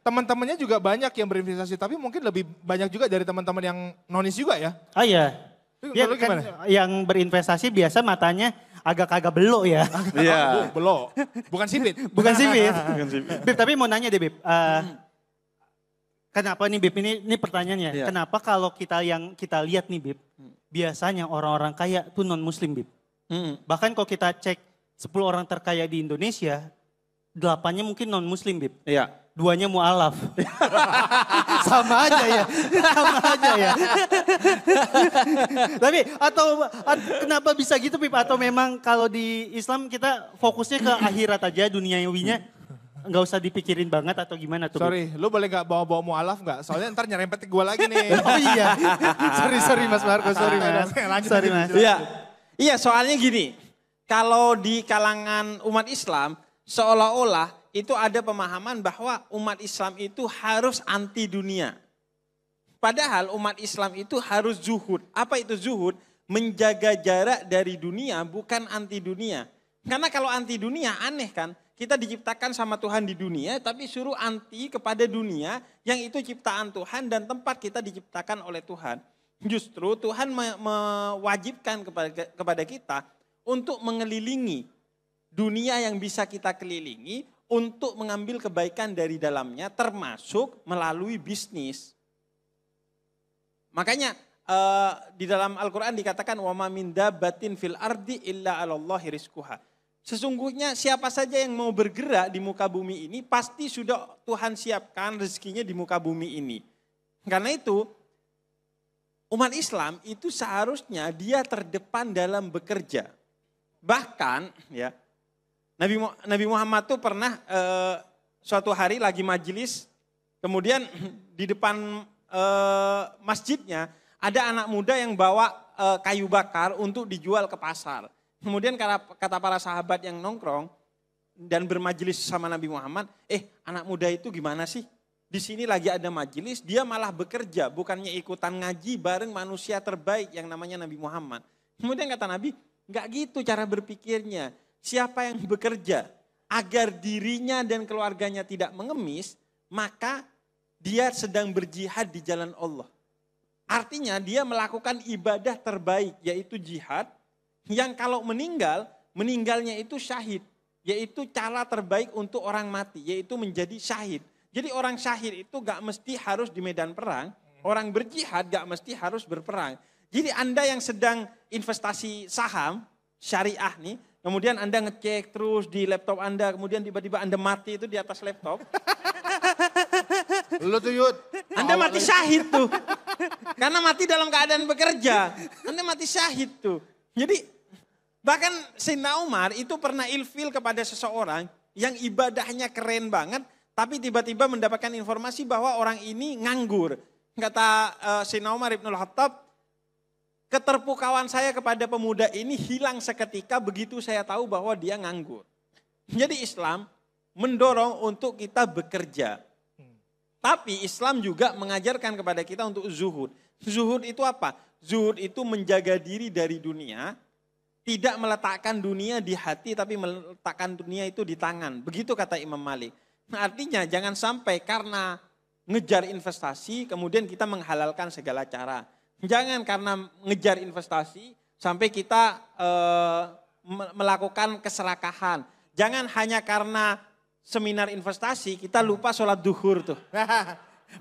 teman-temannya juga banyak yang berinvestasi, tapi mungkin lebih banyak juga dari teman-teman yang nonis juga ya. Oh iya. Ya, kan yang berinvestasi biasa matanya agak-agak belok ya. Iya. belok. Bukan sipit. Bukan sipit. Bip, tapi mau nanya deh Bib. Uh, eh, kenapa nih Bib ini ini pertanyaannya. Ya. Kenapa kalau kita yang kita lihat nih Bib, biasanya orang-orang kaya tuh non muslim Bib. Hmm. Bahkan kalau kita cek 10 orang terkaya di Indonesia, delapannya mungkin non muslim Bib. Iya duanya mualaf. Sama aja ya. Sama aja ya. Tapi atau kenapa bisa gitu Pip? Atau memang kalau di Islam kita fokusnya ke akhirat aja dunia duniawinya nggak usah dipikirin banget atau gimana tuh? Sorry, lu boleh nggak bawa-bawa mualaf nggak? Soalnya ntar nyerempet gue lagi nih. oh iya, sorry sorry Mas Marco, sorry mas. Lanjut sorry mas. Iya, iya soalnya gini, kalau di kalangan umat Islam seolah-olah itu ada pemahaman bahwa umat Islam itu harus anti dunia. Padahal umat Islam itu harus zuhud. Apa itu zuhud? Menjaga jarak dari dunia bukan anti dunia. Karena kalau anti dunia aneh kan? Kita diciptakan sama Tuhan di dunia tapi suruh anti kepada dunia yang itu ciptaan Tuhan dan tempat kita diciptakan oleh Tuhan. Justru Tuhan mewajibkan kepada kita untuk mengelilingi dunia yang bisa kita kelilingi untuk mengambil kebaikan dari dalamnya termasuk melalui bisnis. Makanya uh, di dalam Al-Qur'an dikatakan wama min batin fil ardi illa 'alallahi rizquha. Sesungguhnya siapa saja yang mau bergerak di muka bumi ini pasti sudah Tuhan siapkan rezekinya di muka bumi ini. Karena itu umat Islam itu seharusnya dia terdepan dalam bekerja. Bahkan ya Nabi Nabi Muhammad tuh pernah e, suatu hari lagi majelis, kemudian di depan e, masjidnya ada anak muda yang bawa e, kayu bakar untuk dijual ke pasar. Kemudian kata para sahabat yang nongkrong dan bermajelis sama Nabi Muhammad, eh anak muda itu gimana sih? di sini lagi ada majelis, dia malah bekerja, bukannya ikutan ngaji bareng manusia terbaik yang namanya Nabi Muhammad. Kemudian kata Nabi, nggak gitu cara berpikirnya siapa yang bekerja agar dirinya dan keluarganya tidak mengemis, maka dia sedang berjihad di jalan Allah. Artinya dia melakukan ibadah terbaik yaitu jihad yang kalau meninggal, meninggalnya itu syahid. Yaitu cara terbaik untuk orang mati, yaitu menjadi syahid. Jadi orang syahid itu gak mesti harus di medan perang, orang berjihad gak mesti harus berperang. Jadi Anda yang sedang investasi saham syariah nih, Kemudian Anda ngecek terus di laptop Anda, kemudian tiba-tiba Anda mati itu di atas laptop. Lu tuh Yud. Anda mati syahid tuh. Karena mati dalam keadaan bekerja. Anda mati syahid tuh. Jadi bahkan Sina Umar itu pernah ilfil kepada seseorang yang ibadahnya keren banget. Tapi tiba-tiba mendapatkan informasi bahwa orang ini nganggur. Kata uh, eh, Sina Umar Ibnul Khattab, keterpukauan saya kepada pemuda ini hilang seketika begitu saya tahu bahwa dia nganggur. Jadi Islam mendorong untuk kita bekerja. Tapi Islam juga mengajarkan kepada kita untuk zuhud. Zuhud itu apa? Zuhud itu menjaga diri dari dunia, tidak meletakkan dunia di hati tapi meletakkan dunia itu di tangan. Begitu kata Imam Malik. Nah, artinya jangan sampai karena ngejar investasi kemudian kita menghalalkan segala cara Jangan karena ngejar investasi sampai kita eh, melakukan keserakahan. Jangan hanya karena seminar investasi kita lupa sholat duhur tuh.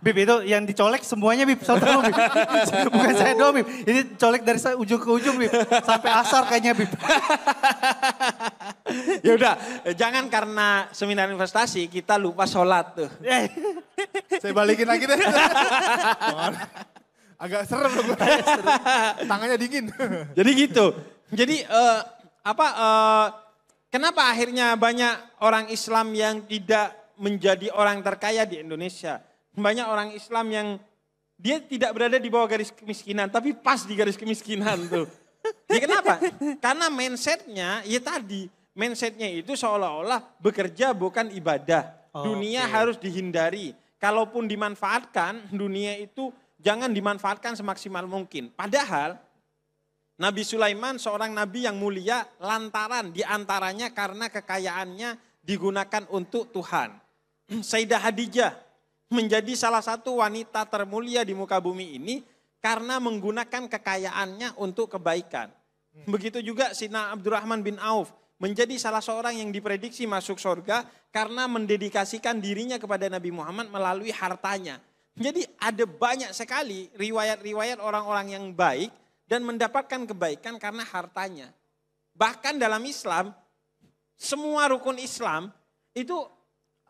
Bib itu yang dicolek semuanya Bib, salah Bib. Bukan saya doang Bib. Ini colek dari ujung ke ujung Bib. Sampai asar kayaknya Bib. ya udah, jangan karena seminar investasi kita lupa sholat tuh. Eh. saya balikin lagi deh. Agak serem loh gue. Tangannya dingin. Jadi gitu. Jadi uh, apa uh, kenapa akhirnya banyak orang Islam yang tidak menjadi orang terkaya di Indonesia? Banyak orang Islam yang dia tidak berada di bawah garis kemiskinan, tapi pas di garis kemiskinan tuh. Ya kenapa? Karena mindsetnya, ya tadi, mindsetnya itu seolah-olah bekerja bukan ibadah. Oh, dunia okay. harus dihindari. Kalaupun dimanfaatkan, dunia itu jangan dimanfaatkan semaksimal mungkin. Padahal Nabi Sulaiman seorang nabi yang mulia lantaran diantaranya karena kekayaannya digunakan untuk Tuhan. Sayyidah Hadijah menjadi salah satu wanita termulia di muka bumi ini karena menggunakan kekayaannya untuk kebaikan. Hmm. Begitu juga Sina Abdurrahman bin Auf menjadi salah seorang yang diprediksi masuk surga karena mendedikasikan dirinya kepada Nabi Muhammad melalui hartanya jadi ada banyak sekali riwayat-riwayat orang-orang yang baik dan mendapatkan kebaikan karena hartanya. Bahkan dalam Islam, semua rukun Islam itu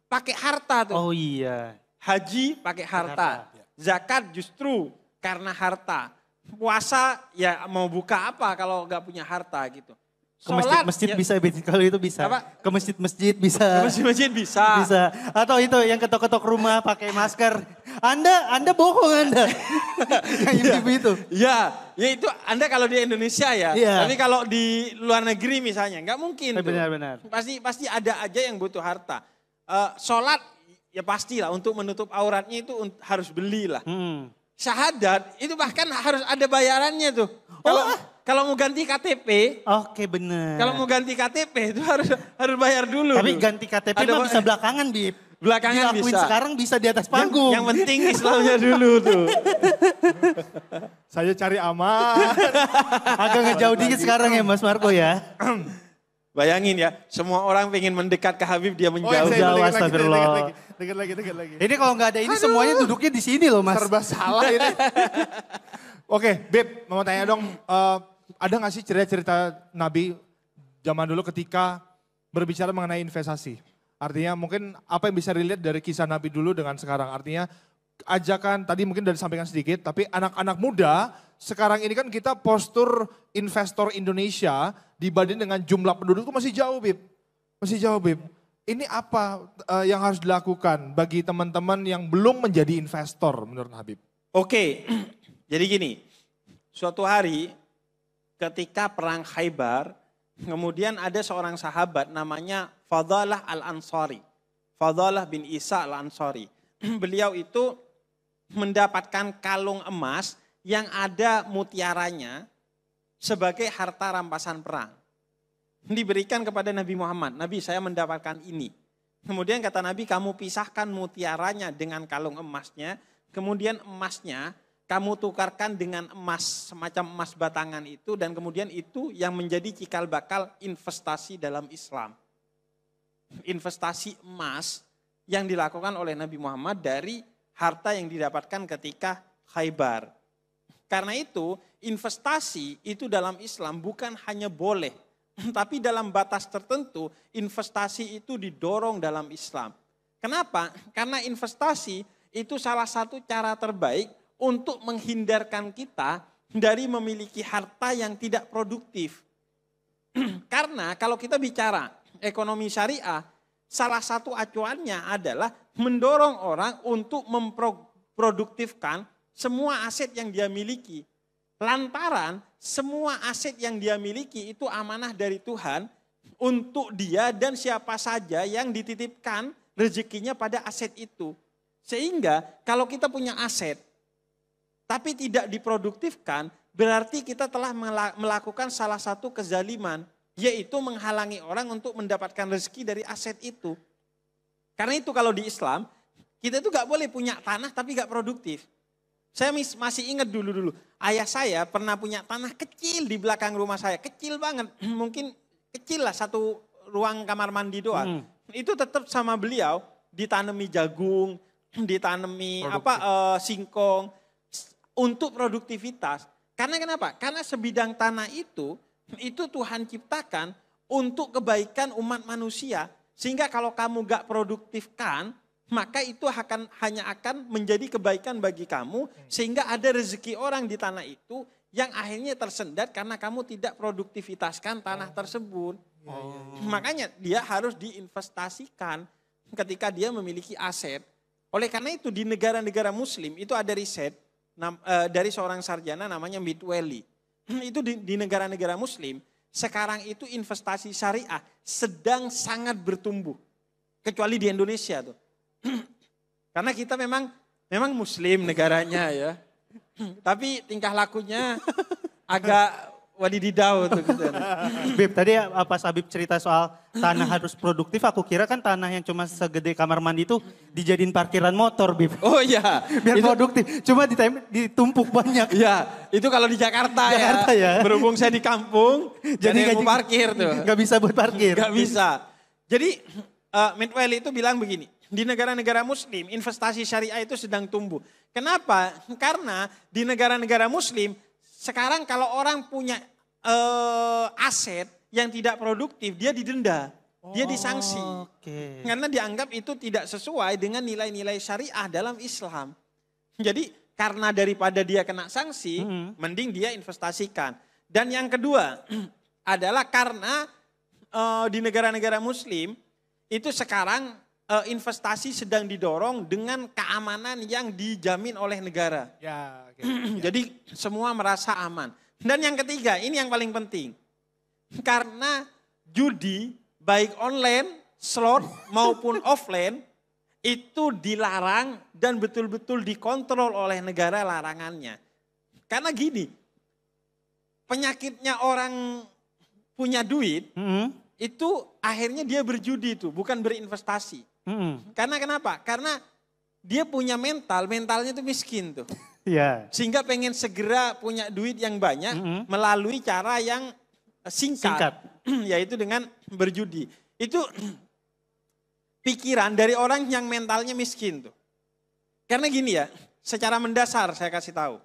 pakai harta tuh. Oh iya. Haji pakai harta. Ya. Zakat justru karena harta. Puasa ya mau buka apa kalau nggak punya harta gitu. Ke masjid, masjid ya. bisa, kalau itu bisa. Apa? Ke masjid-masjid bisa. Ke masjid-masjid bisa. Bisa. Atau itu yang ketok-ketok rumah pakai masker. Anda, Anda bohong Anda. yang iya. ibu itu. Ya, ya itu Anda kalau di Indonesia ya. ya. Tapi kalau di luar negeri misalnya, nggak mungkin. Benar-benar. Eh, pasti pasti ada aja yang butuh harta. Uh, sholat ya pastilah untuk menutup auratnya itu harus belilah. Hmm syahadat itu bahkan harus ada bayarannya tuh. Kalau oh. kalau mau ganti KTP, oke okay, bener. Kalau mau ganti KTP itu harus harus bayar dulu. Tapi tuh. ganti KTP ada mah bisa belakangan di belakangan Dilakuin bisa. sekarang bisa di atas panggung. Yang, yang penting Islamnya dulu tuh. Saya cari aman. Agak ngejauh dikit sekarang ya Mas Marco ya. Bayangin ya, semua orang pengen mendekat ke Habib, dia oh, iya, menjauh. Oh, ya, jauh, astagfirullah. Dengar lagi, dengar lagi, lagi. Ini kalau nggak ada ini Aduh. semuanya duduknya di sini loh mas. Serba salah ini. Oke, Bib, mau tanya dong, uh, ada nggak sih cerita-cerita Nabi zaman dulu ketika berbicara mengenai investasi? Artinya mungkin apa yang bisa dilihat dari kisah Nabi dulu dengan sekarang? Artinya ajakan tadi mungkin dari sampingan sedikit, tapi anak-anak muda sekarang ini kan kita postur investor Indonesia dibanding dengan jumlah penduduk itu masih jauh, Bib. Masih jauh, Bib. Ini apa uh, yang harus dilakukan bagi teman-teman yang belum menjadi investor menurut Habib? Oke, jadi gini, suatu hari ketika perang Khaybar, kemudian ada seorang sahabat namanya Fadalah Al-Ansari. Fadalah bin Isa Al-Ansari. Beliau itu mendapatkan kalung emas yang ada mutiaranya sebagai harta rampasan perang. Diberikan kepada Nabi Muhammad, Nabi saya mendapatkan ini. Kemudian kata Nabi, kamu pisahkan mutiaranya dengan kalung emasnya, kemudian emasnya kamu tukarkan dengan emas, semacam emas batangan itu, dan kemudian itu yang menjadi cikal bakal investasi dalam Islam. Investasi emas yang dilakukan oleh Nabi Muhammad dari harta yang didapatkan ketika Khaybar. Karena itu, investasi itu dalam Islam bukan hanya boleh, tapi dalam batas tertentu investasi itu didorong dalam Islam. Kenapa? Karena investasi itu salah satu cara terbaik untuk menghindarkan kita dari memiliki harta yang tidak produktif. Karena kalau kita bicara ekonomi syariah, salah satu acuannya adalah mendorong orang untuk memproduktifkan semua aset yang dia miliki. Lantaran semua aset yang dia miliki itu amanah dari Tuhan untuk dia dan siapa saja yang dititipkan rezekinya pada aset itu. Sehingga kalau kita punya aset tapi tidak diproduktifkan berarti kita telah melakukan salah satu kezaliman yaitu menghalangi orang untuk mendapatkan rezeki dari aset itu. Karena itu kalau di Islam, kita itu gak boleh punya tanah tapi gak produktif. Saya masih ingat dulu-dulu, ayah saya pernah punya tanah kecil di belakang rumah saya, kecil banget, mungkin kecil lah satu ruang kamar mandi doang. Hmm. Itu tetap sama beliau ditanami jagung, ditanami Produktif. apa uh, eh, singkong untuk produktivitas. Karena kenapa? Karena sebidang tanah itu itu Tuhan ciptakan untuk kebaikan umat manusia. Sehingga kalau kamu gak produktifkan, maka itu akan hanya akan menjadi kebaikan bagi kamu. Sehingga ada rezeki orang di tanah itu yang akhirnya tersendat karena kamu tidak produktivitaskan tanah tersebut. Oh. Makanya dia harus diinvestasikan ketika dia memiliki aset. Oleh karena itu di negara-negara muslim itu ada riset eh, dari seorang sarjana namanya Mitweli. Hmm, itu di, di negara-negara muslim sekarang itu investasi syariah sedang sangat bertumbuh. Kecuali di Indonesia tuh. Karena kita memang memang muslim negaranya ya. Tapi tingkah lakunya agak Wadididau tuh gitu. Bib, tadi apa Sabib cerita soal tanah harus produktif, aku kira kan tanah yang cuma segede kamar mandi itu dijadiin parkiran motor, Bib. Oh iya. Biar itu, produktif. Cuma ditem, ditumpuk banyak. Iya, itu kalau di Jakarta, ya. Jakarta ya. ya. Berhubung saya di kampung, jadi gak parkir tuh. Gak bisa buat parkir. Gak bisa. Jadi uh, Midwell itu bilang begini, di negara-negara muslim investasi syariah itu sedang tumbuh. Kenapa? Karena di negara-negara muslim sekarang kalau orang punya uh, aset yang tidak produktif, dia didenda. Oh, dia disanksi. Okay. Karena dianggap itu tidak sesuai dengan nilai-nilai syariah dalam Islam. Jadi karena daripada dia kena sanksi, hmm. mending dia investasikan. Dan yang kedua adalah karena uh, di negara-negara Muslim itu sekarang Eh, investasi sedang didorong dengan keamanan yang dijamin oleh negara. Ya, okay. ya. Jadi semua merasa aman. Dan yang ketiga, ini yang paling penting. Karena judi baik online, slot maupun offline itu dilarang dan betul-betul dikontrol oleh negara larangannya. Karena gini, penyakitnya orang punya duit mm -hmm. itu akhirnya dia berjudi itu, bukan berinvestasi. Hmm. Karena kenapa? Karena dia punya mental, mentalnya itu miskin tuh. yeah. Sehingga pengen segera punya duit yang banyak mm -hmm. melalui cara yang eh, singkat, singkat. yaitu dengan berjudi. Itu pikiran dari orang yang mentalnya miskin tuh. Karena gini ya, secara mendasar saya kasih tahu.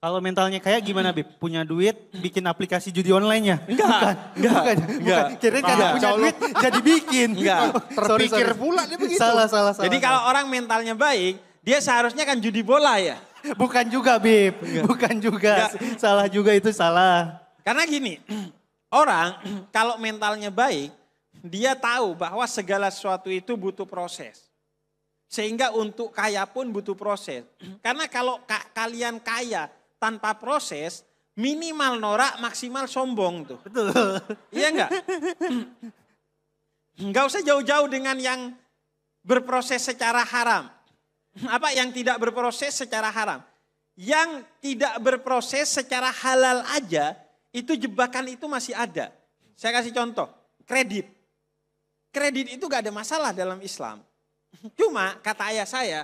Kalau mentalnya kayak gimana, Bib? Punya duit, bikin aplikasi judi online-nya? Enggak, bukan, enggak, bukan, enggak. bukan. Kira karena punya duit jadi bikin. Enggak, terpikir sorry, sorry. pula dia begitu. Salah, salah, salah. Jadi kalau orang mentalnya baik, dia seharusnya kan judi bola ya? Bukan juga, Bib. Enggak. Bukan juga. Enggak. Salah juga itu salah. Karena gini, orang kalau mentalnya baik, dia tahu bahwa segala sesuatu itu butuh proses. Sehingga untuk kaya pun butuh proses. Karena kalau ka kalian kaya, tanpa proses minimal norak maksimal sombong tuh. Betul. Iya enggak? Enggak usah jauh-jauh dengan yang berproses secara haram. Apa yang tidak berproses secara haram? Yang tidak berproses secara halal aja itu jebakan itu masih ada. Saya kasih contoh, kredit. Kredit itu gak ada masalah dalam Islam. Cuma kata ayah saya,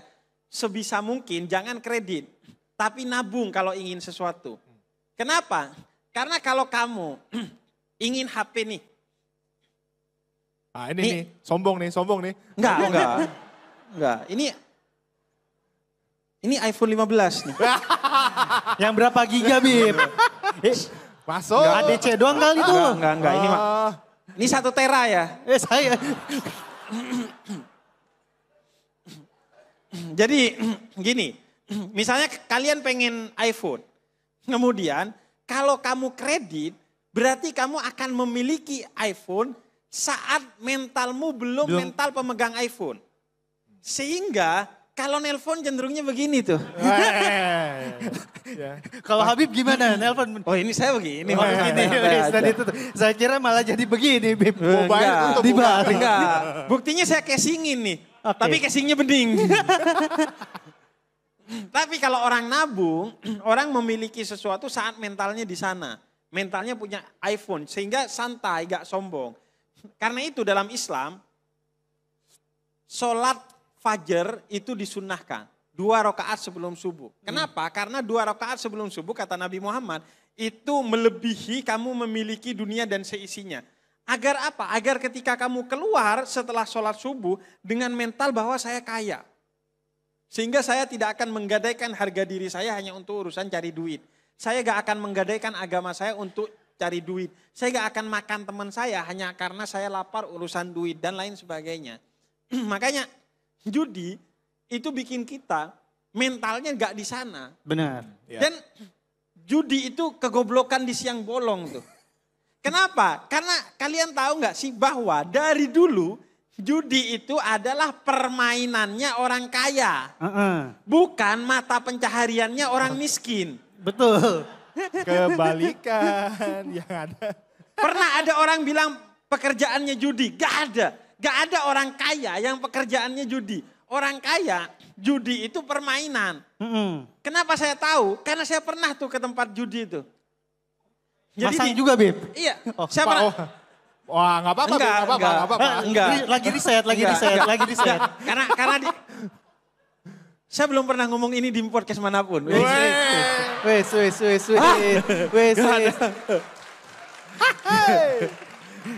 sebisa mungkin jangan kredit tapi nabung kalau ingin sesuatu. Kenapa? Karena kalau kamu ingin HP nih. Ah ini nih, nih sombong nih, sombong nih. Enggak, enggak. Enggak, ini ini iPhone 15 nih. Yang berapa giga, Bib? Eh, masuk. Enggak. ADC doang kali itu. Enggak, enggak, enggak. Ini, mah. ini satu tera ya. Eh, saya. Jadi gini, misalnya kalian pengen iPhone. Kemudian kalau kamu kredit, berarti kamu akan memiliki iPhone saat mentalmu belum, belum. mental pemegang iPhone. Sehingga kalau nelpon cenderungnya begini tuh. ya. Kalau Habib gimana nelpon? Oh ini saya begini. Oh, begini. Ya, ya, itu, saya kira malah jadi begini Buktinya saya casingin nih. Okay. Tapi casingnya bening. Tapi kalau orang nabung, orang memiliki sesuatu saat mentalnya di sana. Mentalnya punya iPhone, sehingga santai, gak sombong. Karena itu dalam Islam, sholat fajar itu disunahkan. Dua rakaat sebelum subuh. Hmm. Kenapa? Hmm. Karena dua rakaat sebelum subuh kata Nabi Muhammad, itu melebihi kamu memiliki dunia dan seisinya. Agar apa? Agar ketika kamu keluar setelah sholat subuh dengan mental bahwa saya kaya sehingga saya tidak akan menggadaikan harga diri saya hanya untuk urusan cari duit. Saya gak akan menggadaikan agama saya untuk cari duit. Saya gak akan makan teman saya hanya karena saya lapar urusan duit dan lain sebagainya. Makanya judi itu bikin kita mentalnya gak di sana. Benar. Ya. Dan judi itu kegoblokan di siang bolong tuh. Kenapa? Karena kalian tahu gak sih bahwa dari dulu Judi itu adalah permainannya orang kaya. Uh -uh. Bukan mata pencahariannya orang miskin. Betul. Kebalikan yang ada. Pernah ada orang bilang pekerjaannya judi? Gak ada. Gak ada orang kaya yang pekerjaannya judi. Orang kaya judi itu permainan. Mm -hmm. Kenapa saya tahu? Karena saya pernah tuh ke tempat judi itu. Jadi Masang di, juga, Beb? Iya. Oh, saya pernah, oh Wah, nggak apa-apa, enggak apa-apa, enggak apa-apa. Eh, enggak. Lagi riset, lagi disayat, riset, lagi riset. karena karena di, saya belum pernah ngomong ini di podcast manapun. Wes, wes, wes, wes, wes, wes.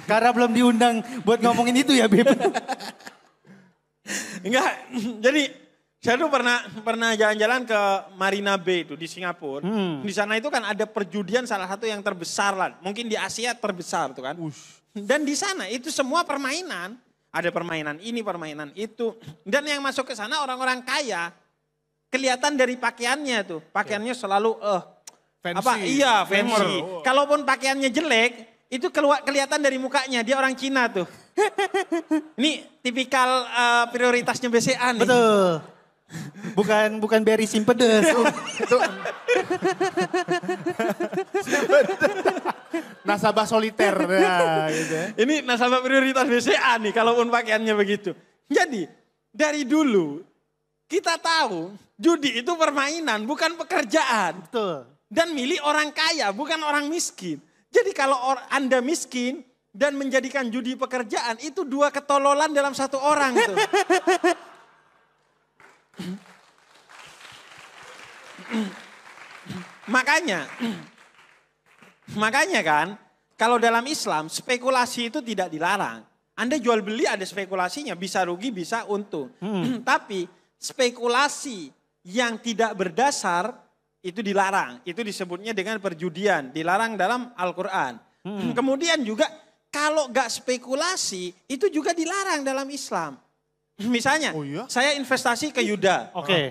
Karena belum diundang buat ngomongin itu ya, Beb. Enggak, jadi saya tuh pernah pernah jalan-jalan ke Marina Bay itu di Singapura. Hmm. Di sana itu kan ada perjudian salah satu yang terbesar lah. Mungkin di Asia terbesar tuh kan. Ush. Dan di sana itu semua permainan. Ada permainan ini, permainan itu. Dan yang masuk ke sana orang-orang kaya. Kelihatan dari pakaiannya tuh. Pakaiannya iya. selalu eh fancy. apa iya fancy. Oh. Kalaupun pakaiannya jelek, itu keluar kelihatan dari mukanya dia orang Cina tuh. Ini tipikal uh, prioritasnya BCA nih. Betul. Bukan bukan berry simpedes. itu. nasabah soliter. Nah, gitu ya. Ini nasabah prioritas BCA nih kalaupun pakaiannya begitu. Jadi dari dulu kita tahu judi itu permainan bukan pekerjaan. Betul. Dan milih orang kaya bukan orang miskin. Jadi kalau Anda miskin dan menjadikan judi pekerjaan itu dua ketololan dalam satu orang tuh. Makanya Makanya kan, kalau dalam Islam spekulasi itu tidak dilarang. Anda jual beli ada spekulasinya, bisa rugi, bisa untung. Hmm. hmm. Tapi spekulasi yang tidak berdasar itu dilarang. Itu disebutnya dengan perjudian, dilarang dalam Al-Qur'an. Hmm. Kemudian juga kalau gak spekulasi itu juga dilarang dalam Islam. Misalnya, oh iya? saya investasi ke Yuda. Oke. Okay.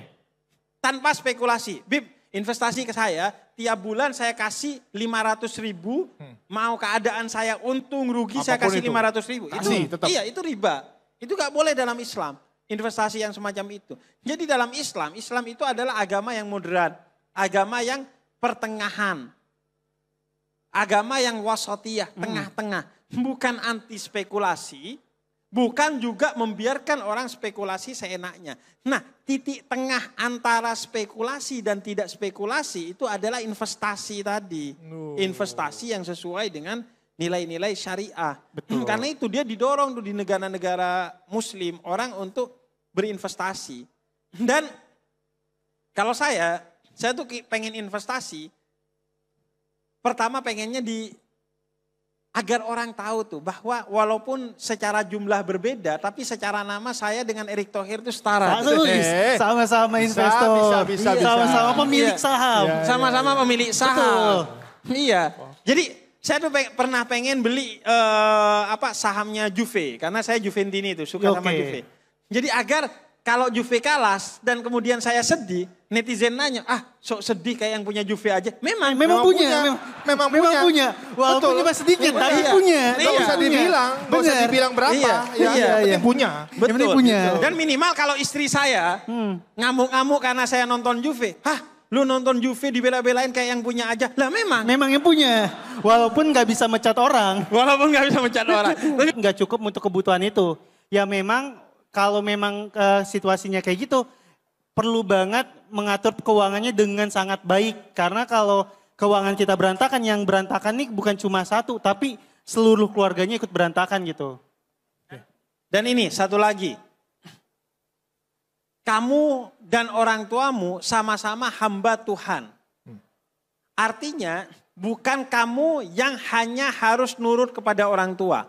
Tanpa spekulasi. Bib, investasi ke saya, tiap bulan saya kasih 500 ribu, hmm. mau keadaan saya untung rugi Apapun saya kasih itu. 500 ribu. itu, tetap. Iya itu riba, itu gak boleh dalam Islam, investasi yang semacam itu. Jadi dalam Islam, Islam itu adalah agama yang moderat, agama yang pertengahan, agama yang wasotiah hmm. tengah-tengah. Hmm. Bukan anti spekulasi, Bukan juga membiarkan orang spekulasi seenaknya. Nah, titik tengah antara spekulasi dan tidak spekulasi itu adalah investasi tadi. No. Investasi yang sesuai dengan nilai-nilai syariah. Betul. Karena itu dia didorong di negara-negara muslim orang untuk berinvestasi. Dan kalau saya, saya tuh pengen investasi. Pertama pengennya di agar orang tahu tuh bahwa walaupun secara jumlah berbeda tapi secara nama saya dengan Erick Thohir itu setara. Eh. Sama-sama investor. Bisa, bisa, iya. bisa, Sama-sama pemilik iya. saham. Iya, sama-sama pemilik saham. Iya. Jadi saya tuh peng, pernah pengen beli uh, apa sahamnya Juve karena saya Juventini itu suka okay. sama Juve. Jadi agar kalau Juve kalah dan kemudian saya sedih, netizen nanya, ah sok sedih kayak yang punya Juve aja. Memang, memang, memang punya. punya. Memang, memang punya. Walaupun cuma sedikit, iya. tapi iya. punya. Gak iya. usah dibilang, gak usah dibilang berapa. Iya. Ya, iya. Yang iya. penting punya. Betul. Yang punya. Dan minimal kalau istri saya hmm. ngamuk-ngamuk karena saya nonton Juve. Hah Lu nonton Juve dibela-belain kayak yang punya aja. Lah memang. Memang yang punya. Walaupun gak bisa mecat orang. Walaupun gak bisa mecat orang. gak cukup untuk kebutuhan itu. Ya memang kalau memang uh, situasinya kayak gitu, perlu banget mengatur keuangannya dengan sangat baik. Karena kalau keuangan kita berantakan, yang berantakan nih bukan cuma satu, tapi seluruh keluarganya ikut berantakan gitu. Ya. Dan ini satu lagi, kamu dan orang tuamu sama-sama hamba Tuhan. Hmm. Artinya bukan kamu yang hanya harus nurut kepada orang tua,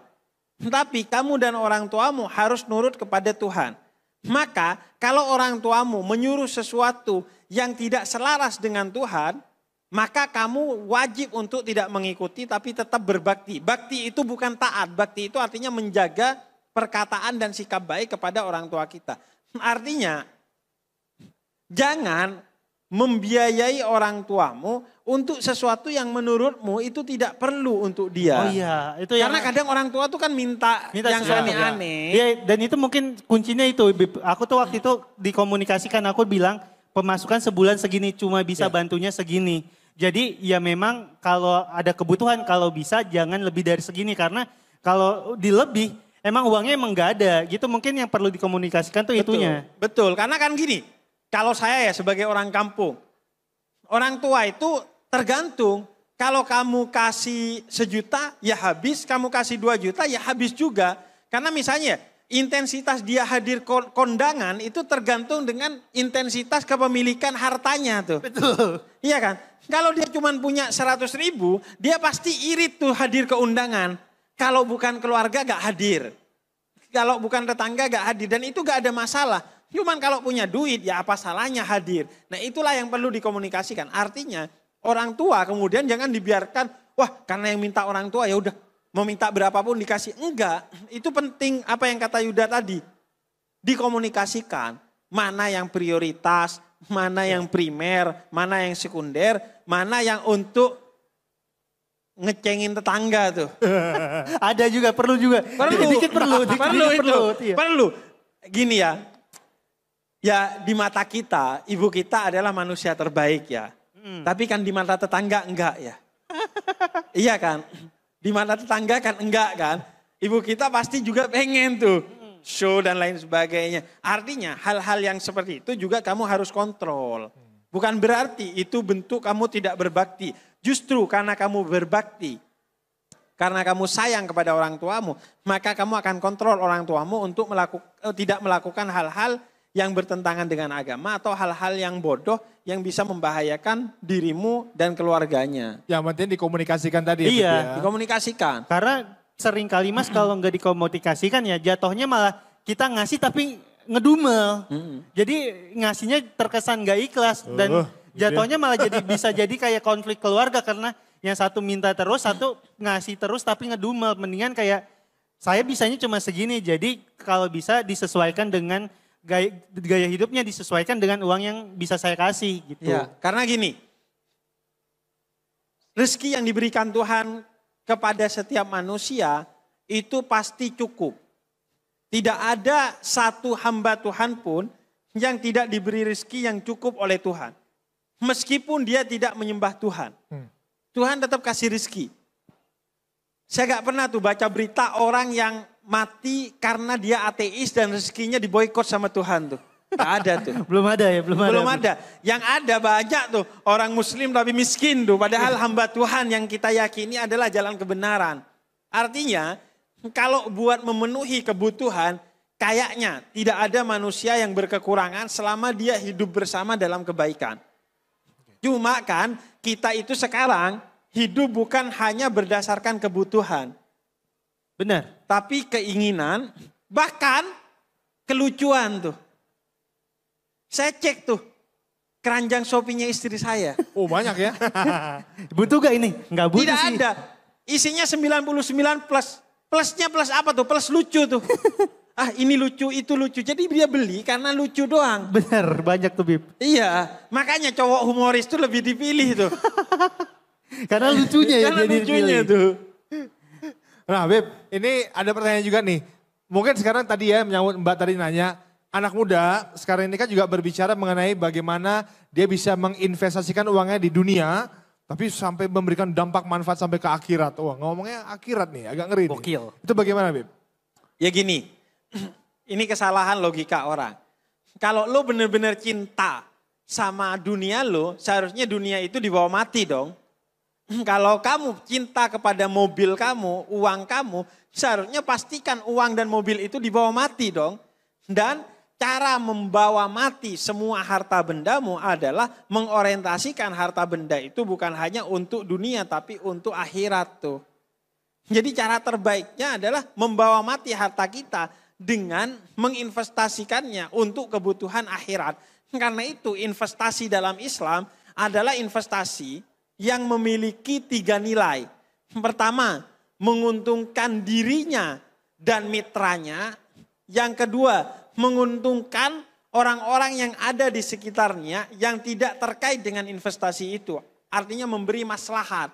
tetapi kamu dan orang tuamu harus nurut kepada Tuhan. Maka kalau orang tuamu menyuruh sesuatu yang tidak selaras dengan Tuhan, maka kamu wajib untuk tidak mengikuti tapi tetap berbakti. Bakti itu bukan taat, bakti itu artinya menjaga perkataan dan sikap baik kepada orang tua kita. Artinya jangan membiayai orang tuamu untuk sesuatu yang menurutmu itu tidak perlu untuk dia. Oh iya, itu yang Karena kadang orang tua tuh kan minta, minta yang ya. aneh-aneh. Iya, dan itu mungkin kuncinya itu. Aku tuh waktu itu dikomunikasikan aku bilang pemasukan sebulan segini cuma bisa ya. bantunya segini. Jadi ya memang kalau ada kebutuhan kalau bisa jangan lebih dari segini karena kalau dilebih emang uangnya emang gak ada gitu mungkin yang perlu dikomunikasikan tuh betul, itunya. Betul, karena kan gini, kalau saya ya sebagai orang kampung, orang tua itu tergantung. Kalau kamu kasih sejuta ya habis, kamu kasih dua juta ya habis juga. Karena misalnya intensitas dia hadir kondangan itu tergantung dengan intensitas kepemilikan hartanya tuh. Betul. Iya kan? Kalau dia cuma punya seratus ribu, dia pasti irit tuh hadir ke undangan. Kalau bukan keluarga gak hadir. Kalau bukan tetangga gak hadir. Dan itu gak ada masalah. Cuman kalau punya duit ya apa salahnya hadir. Nah itulah yang perlu dikomunikasikan. Artinya orang tua kemudian jangan dibiarkan, wah karena yang minta orang tua ya udah meminta berapapun dikasih. Enggak, itu penting apa yang kata Yuda tadi. Dikomunikasikan mana yang prioritas, mana yang primer, mana yang sekunder, mana yang untuk ngecengin tetangga tuh. Ada juga perlu juga. Perlu. Dikit perlu, dikit, perlu dikit, itu. Perlu. Iya. perlu. Gini ya, ya di mata kita ibu kita adalah manusia terbaik ya. Hmm. Tapi kan di mata tetangga enggak ya. iya kan? Di mata tetangga kan enggak kan? Ibu kita pasti juga pengen tuh show dan lain sebagainya. Artinya hal-hal yang seperti itu juga kamu harus kontrol. Bukan berarti itu bentuk kamu tidak berbakti. Justru karena kamu berbakti, karena kamu sayang kepada orang tuamu, maka kamu akan kontrol orang tuamu untuk melaku, eh, tidak melakukan hal-hal yang bertentangan dengan agama atau hal-hal yang bodoh yang bisa membahayakan dirimu dan keluarganya. Yang penting dikomunikasikan tadi. Iya, ya. dikomunikasikan. Karena sering kali mas kalau nggak dikomunikasikan ya jatuhnya malah kita ngasih tapi ngedumel. Hmm. Jadi ngasihnya terkesan nggak ikhlas uh, dan jatuhnya malah jadi bisa jadi kayak konflik keluarga karena yang satu minta terus, satu ngasih terus tapi ngedumel. Mendingan kayak saya bisanya cuma segini. Jadi kalau bisa disesuaikan dengan gaya, gaya hidupnya disesuaikan dengan uang yang bisa saya kasih gitu. Ya, karena gini, rezeki yang diberikan Tuhan kepada setiap manusia itu pasti cukup. Tidak ada satu hamba Tuhan pun yang tidak diberi rezeki yang cukup oleh Tuhan. Meskipun dia tidak menyembah Tuhan. Hmm. Tuhan tetap kasih rezeki. Saya gak pernah tuh baca berita orang yang mati karena dia ateis dan rezekinya diboykot sama Tuhan tuh. Gak ada tuh. belum ada ya, belum, belum ada. Belum ada. Yang ada banyak tuh orang muslim tapi miskin tuh. Padahal iya. hamba Tuhan yang kita yakini adalah jalan kebenaran. Artinya kalau buat memenuhi kebutuhan kayaknya tidak ada manusia yang berkekurangan selama dia hidup bersama dalam kebaikan. Cuma kan kita itu sekarang hidup bukan hanya berdasarkan kebutuhan. Benar. Tapi keinginan, bahkan kelucuan tuh. Saya cek tuh, keranjang shoppingnya istri saya. Oh banyak ya. butuh gak ini? Enggak butuh Tidak sih. ada. Isinya 99 plus. Plusnya plus apa tuh? Plus lucu tuh. ah ini lucu, itu lucu. Jadi dia beli karena lucu doang. benar banyak tuh Bib. Iya, makanya cowok humoris tuh lebih dipilih tuh. karena lucunya ya karena dia lucunya dipilih. tuh. Nah Beb, ini ada pertanyaan juga nih. Mungkin sekarang tadi ya menyambut Mbak tadi nanya, anak muda sekarang ini kan juga berbicara mengenai bagaimana dia bisa menginvestasikan uangnya di dunia, tapi sampai memberikan dampak manfaat sampai ke akhirat. Wah ngomongnya akhirat nih, agak ngeri. Bokil. Nih. Itu bagaimana Beb? Ya gini, ini kesalahan logika orang. Kalau lo bener-bener cinta sama dunia lo, seharusnya dunia itu dibawa mati dong kalau kamu cinta kepada mobil kamu, uang kamu, seharusnya pastikan uang dan mobil itu dibawa mati dong. Dan cara membawa mati semua harta bendamu adalah mengorientasikan harta benda itu bukan hanya untuk dunia tapi untuk akhirat tuh. Jadi cara terbaiknya adalah membawa mati harta kita dengan menginvestasikannya untuk kebutuhan akhirat. Karena itu investasi dalam Islam adalah investasi yang memiliki tiga nilai. Pertama, menguntungkan dirinya dan mitranya. Yang kedua, menguntungkan orang-orang yang ada di sekitarnya yang tidak terkait dengan investasi itu. Artinya memberi maslahat,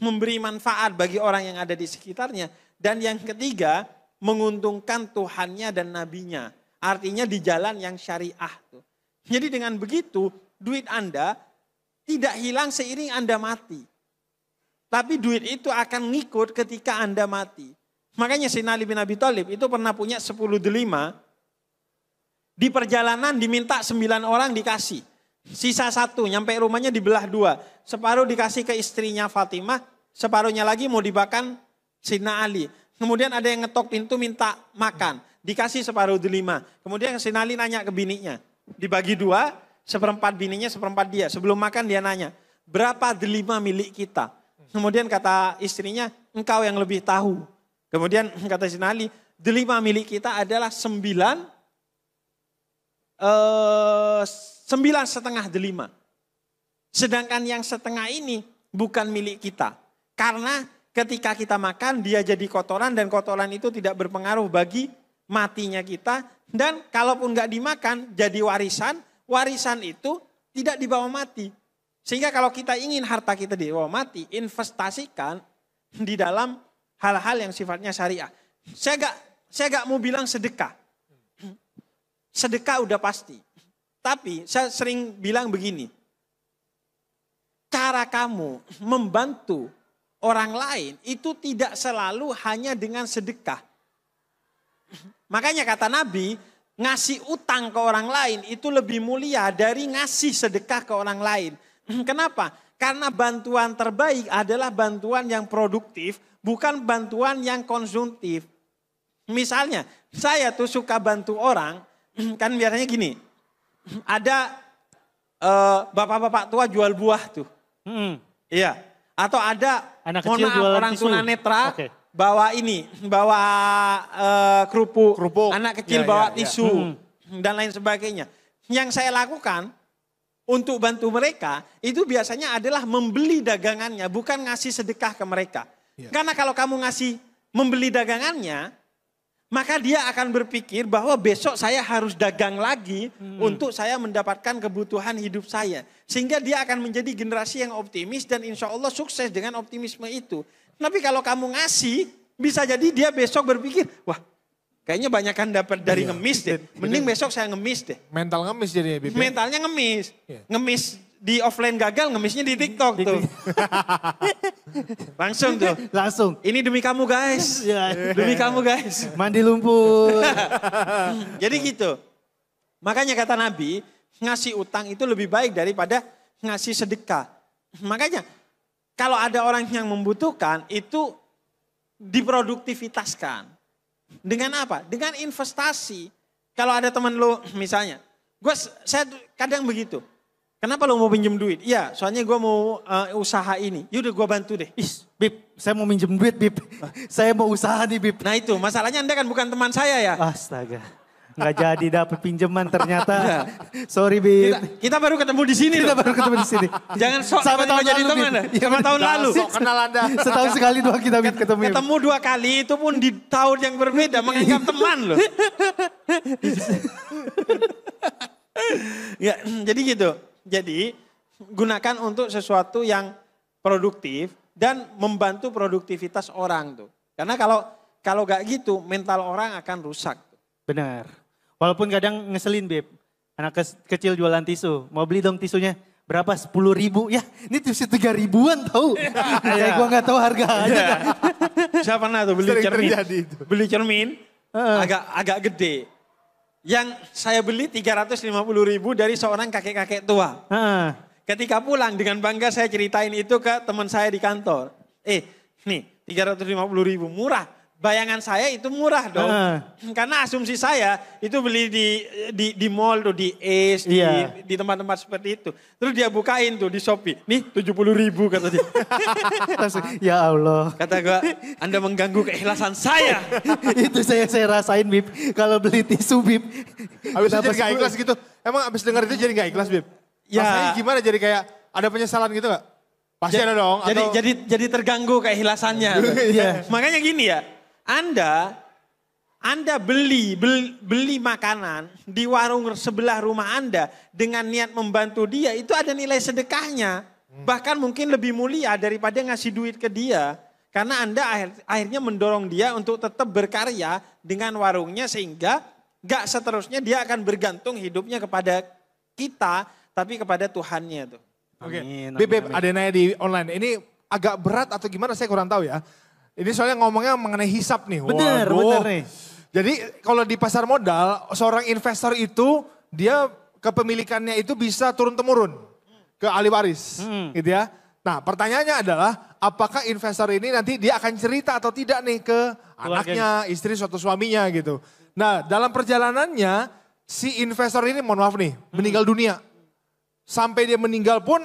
memberi manfaat bagi orang yang ada di sekitarnya. Dan yang ketiga, menguntungkan Tuhannya dan nabinya. Artinya di jalan yang syariah. Tuh. Jadi dengan begitu duit Anda tidak hilang seiring Anda mati. Tapi duit itu akan ngikut ketika Anda mati. Makanya Sina Nali bin Abi Thalib itu pernah punya 10 delima. Di perjalanan diminta 9 orang dikasih. Sisa satu, nyampe rumahnya dibelah dua. Separuh dikasih ke istrinya Fatimah, separuhnya lagi mau dibakan Sina Ali. Kemudian ada yang ngetok pintu minta makan. Dikasih separuh delima. Kemudian Sina Ali nanya ke bininya. Dibagi dua, seperempat bininya, seperempat dia. Sebelum makan dia nanya, berapa delima milik kita? Kemudian kata istrinya, engkau yang lebih tahu. Kemudian kata Sina Ali, delima milik kita adalah sembilan, eh, sembilan setengah delima. Sedangkan yang setengah ini bukan milik kita. Karena ketika kita makan dia jadi kotoran dan kotoran itu tidak berpengaruh bagi matinya kita. Dan kalaupun nggak dimakan jadi warisan warisan itu tidak dibawa mati. Sehingga kalau kita ingin harta kita dibawa mati, investasikan di dalam hal-hal yang sifatnya syariah. Saya gak, saya gak mau bilang sedekah. Sedekah udah pasti. Tapi saya sering bilang begini, cara kamu membantu orang lain itu tidak selalu hanya dengan sedekah. Makanya kata Nabi, ngasih utang ke orang lain itu lebih mulia dari ngasih sedekah ke orang lain. Kenapa? Karena bantuan terbaik adalah bantuan yang produktif, bukan bantuan yang konsumtif. Misalnya, saya tuh suka bantu orang, kan biasanya gini, ada bapak eh, bapak-bapak tua jual buah tuh. Hmm. Iya. Atau ada, Anak mohon maaf, jual orang tunanetra, okay bawa ini, bawa uh, kerupuk, kerupuk, anak kecil ya, bawa ya, tisu ya. Hmm. dan lain sebagainya. Yang saya lakukan untuk bantu mereka itu biasanya adalah membeli dagangannya, bukan ngasih sedekah ke mereka. Ya. Karena kalau kamu ngasih membeli dagangannya, maka dia akan berpikir bahwa besok saya harus dagang lagi hmm. untuk saya mendapatkan kebutuhan hidup saya. Sehingga dia akan menjadi generasi yang optimis dan insya Allah sukses dengan optimisme itu. Tapi kalau kamu ngasih, bisa jadi dia besok berpikir, wah kayaknya banyak kan dapat dari iya. ngemis deh. Mending besok saya ngemis deh. Mental ngemis jadi ya, Bibi. Mentalnya ngemis. Iya. Ngemis di offline gagal ngemisnya di TikTok tuh. Langsung tuh. Langsung. Ini demi kamu guys. Iya. Demi kamu guys. Mandi lumpur. Jadi gitu. Makanya kata Nabi, ngasih utang itu lebih baik daripada ngasih sedekah. Makanya kalau ada orang yang membutuhkan itu diproduktivitaskan. Dengan apa? Dengan investasi. Kalau ada teman lu misalnya, gue saya kadang begitu. Kenapa lo mau pinjem duit? Iya, soalnya gue mau uh, usaha ini. Yaudah gue bantu deh. Is, Bip, saya mau minjem duit, Bip, saya mau usaha nih, Bip. Nah itu, masalahnya Anda kan bukan teman saya ya. Astaga nggak jadi dapat pinjaman ternyata. Iya. Sorry Bib. Kita, kita baru ketemu di sini. Kita baru ketemu di sini. Jangan sok sama tahun jadi teman Ya, sama tahun lalu. Sok kenal Anda. Setahun sekali dua kita Bib ketemu. Ya, ketemu dua kali itu pun di tahun yang berbeda menganggap teman loh. ya, jadi gitu. Jadi gunakan untuk sesuatu yang produktif dan membantu produktivitas orang tuh. Karena kalau kalau gak gitu mental orang akan rusak. Benar. Walaupun kadang ngeselin, Beb. Anak ke kecil jualan tisu, mau beli dong tisunya. Berapa? 10 ribu. Ya, ini tisu 3 ribuan tau. Iya. ya, gue gak tau harga iya. aja. Saya pernah tuh beli Sering cermin. Itu. Beli cermin, uh. agak agak gede. Yang saya beli 350 ribu dari seorang kakek-kakek tua. Uh. Ketika pulang dengan bangga saya ceritain itu ke teman saya di kantor. Eh, nih 350 ribu murah bayangan saya itu murah dong. Uh. Karena asumsi saya itu beli di di di mall tuh di Ace yeah. di iya. di tempat-tempat seperti itu. Terus dia bukain tuh di Shopee. Nih tujuh puluh ribu kata dia. ya Allah. Kata gue, Anda mengganggu keikhlasan saya. itu saya saya rasain Bib. Kalau beli tisu Bib. Habis itu jadi gak ikhlas gitu. Emang abis dengar itu jadi gak ikhlas Bib? Ya. Rasanya gimana jadi kayak ada penyesalan gitu gak? Pasti ada dong. Jadi, atau... jadi jadi terganggu keikhlasannya. Iya. Makanya gini ya, anda Anda beli, beli beli makanan di warung sebelah rumah Anda dengan niat membantu dia itu ada nilai sedekahnya. Hmm. Bahkan mungkin lebih mulia daripada ngasih duit ke dia. Karena Anda akhir, akhirnya mendorong dia untuk tetap berkarya dengan warungnya sehingga gak seterusnya dia akan bergantung hidupnya kepada kita tapi kepada Tuhannya tuh. Oke. Okay. Beb, ada nanya di online. Ini agak berat atau gimana saya kurang tahu ya. Ini soalnya ngomongnya mengenai hisap nih. Bener, Waduh. bener nih. Jadi kalau di pasar modal, seorang investor itu dia kepemilikannya itu bisa turun temurun ke ahli waris, hmm. gitu ya. Nah, pertanyaannya adalah apakah investor ini nanti dia akan cerita atau tidak nih ke Keluarga. anaknya, istri, suatu suaminya gitu. Nah, dalam perjalanannya si investor ini mohon maaf nih, meninggal hmm. dunia. Sampai dia meninggal pun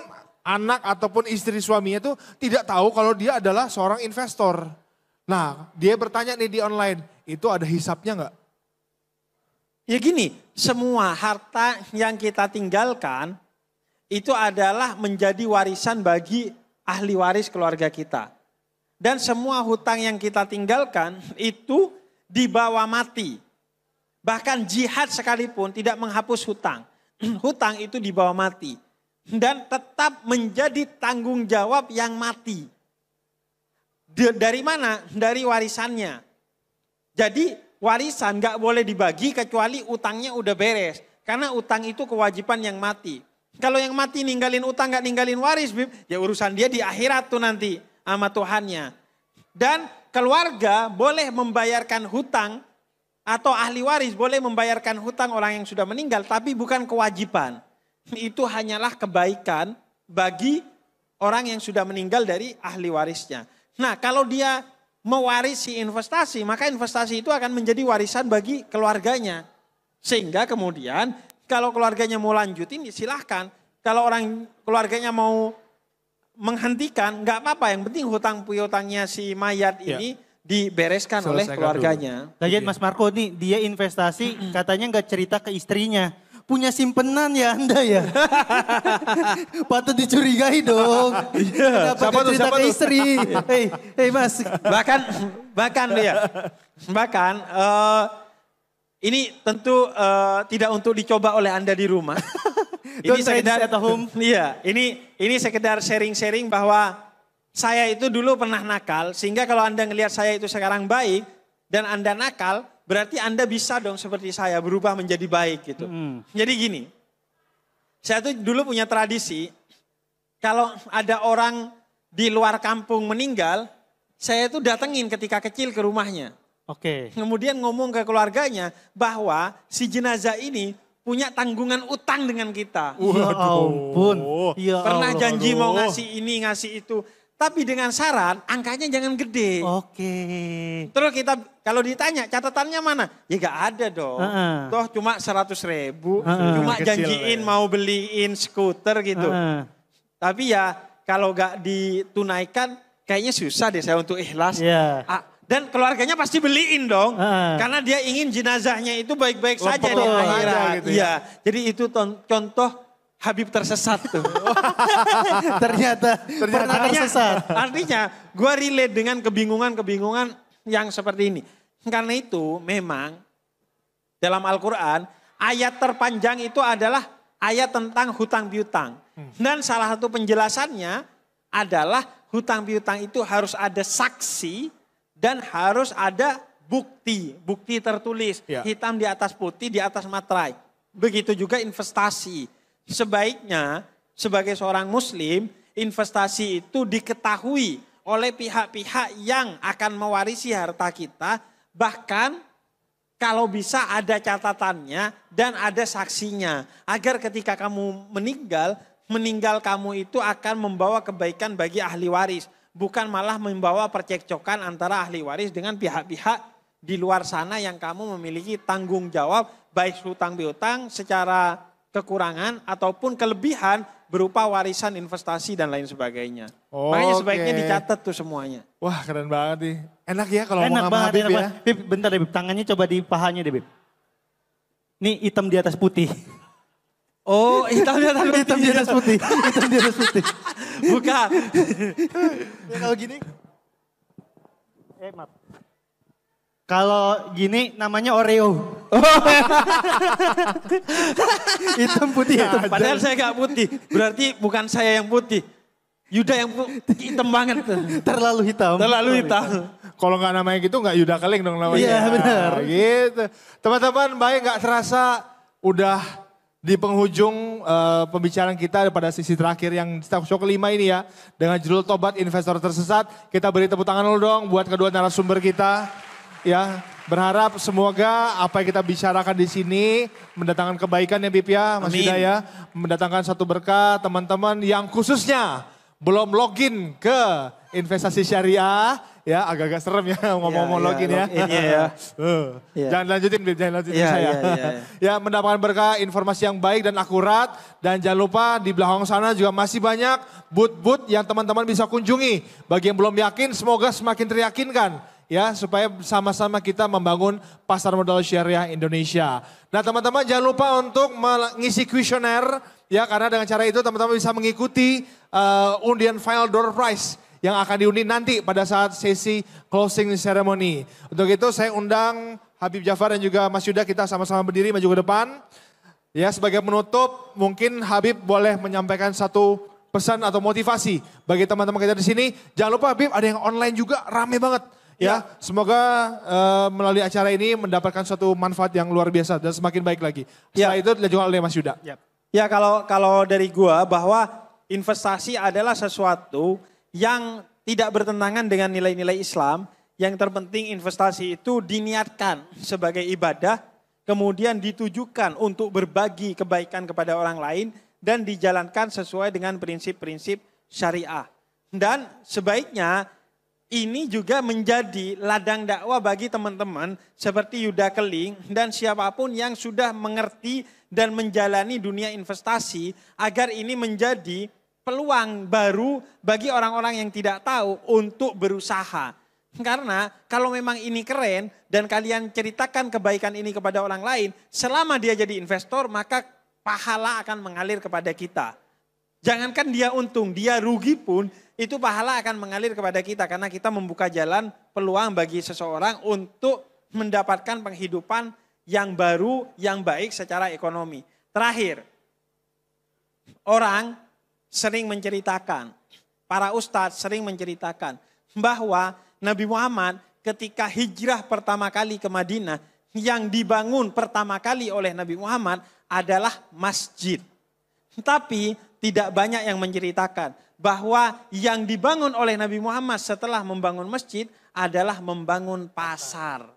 anak ataupun istri suaminya itu tidak tahu kalau dia adalah seorang investor. Nah, dia bertanya nih di online, itu ada hisapnya enggak? Ya gini, semua harta yang kita tinggalkan itu adalah menjadi warisan bagi ahli waris keluarga kita. Dan semua hutang yang kita tinggalkan itu dibawa mati. Bahkan jihad sekalipun tidak menghapus hutang. hutang itu dibawa mati dan tetap menjadi tanggung jawab yang mati. Dari mana? Dari warisannya. Jadi warisan nggak boleh dibagi kecuali utangnya udah beres. Karena utang itu kewajiban yang mati. Kalau yang mati ninggalin utang nggak ninggalin waris, ya urusan dia di akhirat tuh nanti sama Tuhannya. Dan keluarga boleh membayarkan hutang atau ahli waris boleh membayarkan hutang orang yang sudah meninggal, tapi bukan kewajiban itu hanyalah kebaikan bagi orang yang sudah meninggal dari ahli warisnya. Nah, kalau dia mewarisi investasi, maka investasi itu akan menjadi warisan bagi keluarganya. Sehingga kemudian kalau keluarganya mau lanjutin, ya silahkan. Kalau orang keluarganya mau menghentikan, nggak apa-apa. Yang penting hutang piutangnya si mayat ya. ini dibereskan Selesaikan oleh keluarganya. Lagian iya. Mas Marco nih, dia investasi katanya nggak cerita ke istrinya punya simpenan ya Anda ya. Patut dicurigai dong. Iya. Yeah. Siapa tuh? Siapa tuh? istri. Hei, eh, hey eh, Mas. Bahkan bahkan ya. Bahkan uh, ini tentu uh, tidak untuk dicoba oleh Anda di rumah. ini sekedar at home. Iya, ini ini sekedar sharing-sharing bahwa saya itu dulu pernah nakal sehingga kalau Anda ngelihat saya itu sekarang baik dan Anda nakal, Berarti Anda bisa dong seperti saya berubah menjadi baik gitu. Hmm. Jadi gini, saya tuh dulu punya tradisi kalau ada orang di luar kampung meninggal, saya tuh datengin ketika kecil ke rumahnya. Oke. Okay. Kemudian ngomong ke keluarganya bahwa si jenazah ini punya tanggungan utang dengan kita. Ya Waduh. Ya ampun. Ya Pernah janji mau ngasih ini, ngasih itu. Tapi dengan saran angkanya jangan gede. Oke. Terus kita kalau ditanya catatannya mana? Ya gak ada dong. Uh-uh. Toh cuma seratus ribu. Uh-uh. Cuma Kecil janjiin ya. mau beliin skuter gitu. Uh-uh. Tapi ya kalau gak ditunaikan kayaknya susah deh saya untuk ikhlas. Yeah. dan keluarganya pasti beliin dong, uh. karena dia ingin jenazahnya itu baik-baik oh, saja di akhirat. Gitu ya. ya, jadi itu contoh Habib tersesat tuh. Ternyata, Ternyata tersesat. Artinya gue relate dengan kebingungan-kebingungan yang seperti ini. Karena itu memang dalam Al-Quran ayat terpanjang itu adalah ayat tentang hutang piutang. Hmm. Dan salah satu penjelasannya adalah hutang piutang itu harus ada saksi dan harus ada bukti, bukti tertulis, ya. hitam di atas putih, di atas materai. Begitu juga investasi. Sebaiknya sebagai seorang muslim, investasi itu diketahui oleh pihak-pihak yang akan mewarisi harta kita, bahkan kalau bisa ada catatannya dan ada saksinya. Agar ketika kamu meninggal, meninggal kamu itu akan membawa kebaikan bagi ahli waris. Bukan malah membawa percekcokan antara ahli waris dengan pihak-pihak di luar sana yang kamu memiliki tanggung jawab baik hutang piutang secara kekurangan ataupun kelebihan berupa warisan investasi dan lain sebagainya. Oh, Makanya sebaiknya dicatat tuh semuanya. Wah keren banget nih. Enak ya kalau ngomong sama Habib ya. bentar deh tangannya coba di pahanya deh Bib. Nih hitam di atas putih. Oh hitam di atas putih. hitam di atas putih. hitam di atas putih. Buka. ya, kalau gini. Eh maaf. Kalau gini namanya Oreo. hitam putih hitam. Nah, padahal saya gak putih. Berarti bukan saya yang putih. Yuda yang putih hitam banget. Terlalu hitam. Terlalu hitam. Kalau nggak namanya gitu nggak Yuda Keling dong namanya. Iya benar. Nah, gitu. Teman-teman baik nggak terasa udah di penghujung uh, pembicaraan kita pada sisi terakhir yang talk show kelima ini ya. Dengan judul Tobat Investor Tersesat. Kita beri tepuk tangan dulu dong buat kedua narasumber kita ya. Berharap semoga apa yang kita bicarakan di sini mendatangkan kebaikan ya Bip ya, Mas Yuda ya. Mendatangkan satu berkah teman-teman yang khususnya belum login ke investasi syariah ya agak-agak serem ya ngomong-ngomong yeah, iya, login ya. Login, yeah, ya. uh, yeah. Jangan lanjutin Bip, jangan lanjutin yeah, saya. Yeah, yeah, yeah. ya mendapatkan berkah informasi yang baik dan akurat dan jangan lupa di belakang sana juga masih banyak but-but yang teman-teman bisa kunjungi. Bagi yang belum yakin semoga semakin teryakinkan ya supaya sama-sama kita membangun pasar modal syariah Indonesia. Nah teman-teman jangan lupa untuk mengisi kuesioner ya karena dengan cara itu teman-teman bisa mengikuti uh, undian final door prize yang akan diundi nanti pada saat sesi closing ceremony. Untuk itu saya undang Habib Jafar dan juga Mas Yuda kita sama-sama berdiri maju ke depan. Ya sebagai penutup mungkin Habib boleh menyampaikan satu pesan atau motivasi bagi teman-teman kita di sini. Jangan lupa Habib ada yang online juga rame banget Ya, ya, semoga uh, melalui acara ini mendapatkan suatu manfaat yang luar biasa dan semakin baik lagi. Ya. Setelah ya. itu dilanjutkan oleh Mas Yuda. Ya, ya kalau kalau dari gua bahwa investasi adalah sesuatu yang tidak bertentangan dengan nilai-nilai Islam. Yang terpenting investasi itu diniatkan sebagai ibadah, kemudian ditujukan untuk berbagi kebaikan kepada orang lain dan dijalankan sesuai dengan prinsip-prinsip syariah. Dan sebaiknya ini juga menjadi ladang dakwah bagi teman-teman seperti Yuda Keling dan siapapun yang sudah mengerti dan menjalani dunia investasi agar ini menjadi peluang baru bagi orang-orang yang tidak tahu untuk berusaha. Karena kalau memang ini keren dan kalian ceritakan kebaikan ini kepada orang lain, selama dia jadi investor maka pahala akan mengalir kepada kita. Jangankan dia untung, dia rugi pun itu pahala akan mengalir kepada kita karena kita membuka jalan peluang bagi seseorang untuk mendapatkan penghidupan yang baru, yang baik secara ekonomi. Terakhir, orang sering menceritakan, para ustadz sering menceritakan bahwa Nabi Muhammad ketika hijrah pertama kali ke Madinah yang dibangun pertama kali oleh Nabi Muhammad adalah masjid. Tapi tidak banyak yang menceritakan bahwa yang dibangun oleh Nabi Muhammad setelah membangun masjid adalah membangun pasar.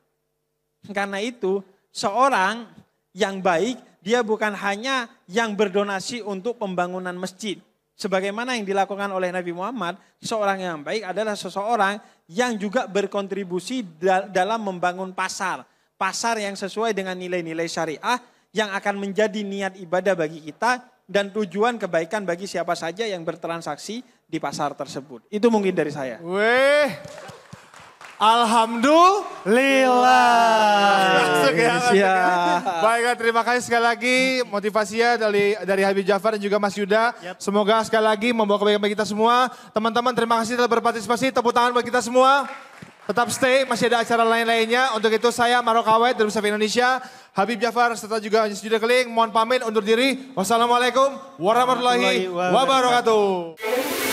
Karena itu, seorang yang baik dia bukan hanya yang berdonasi untuk pembangunan masjid. Sebagaimana yang dilakukan oleh Nabi Muhammad, seorang yang baik adalah seseorang yang juga berkontribusi dalam membangun pasar. Pasar yang sesuai dengan nilai-nilai syariah yang akan menjadi niat ibadah bagi kita dan tujuan kebaikan bagi siapa saja yang bertransaksi di pasar tersebut. Itu mungkin dari saya. Weh. Alhamdulillah. ya, ya. Baiklah, terima kasih sekali lagi motivasinya dari dari Habib Jafar dan juga Mas Yuda. Yep. Semoga sekali lagi membawa kebaikan bagi kita semua. Teman-teman terima kasih telah berpartisipasi. Tepuk tangan buat kita semua. Tetap stay, masih ada acara lain-lainnya. Untuk itu saya Marokawet Kawet dari Indonesia. Habib Jafar serta juga Yuda Keling mohon pamit undur diri. Wassalamualaikum warahmatullahi wabarakatuh.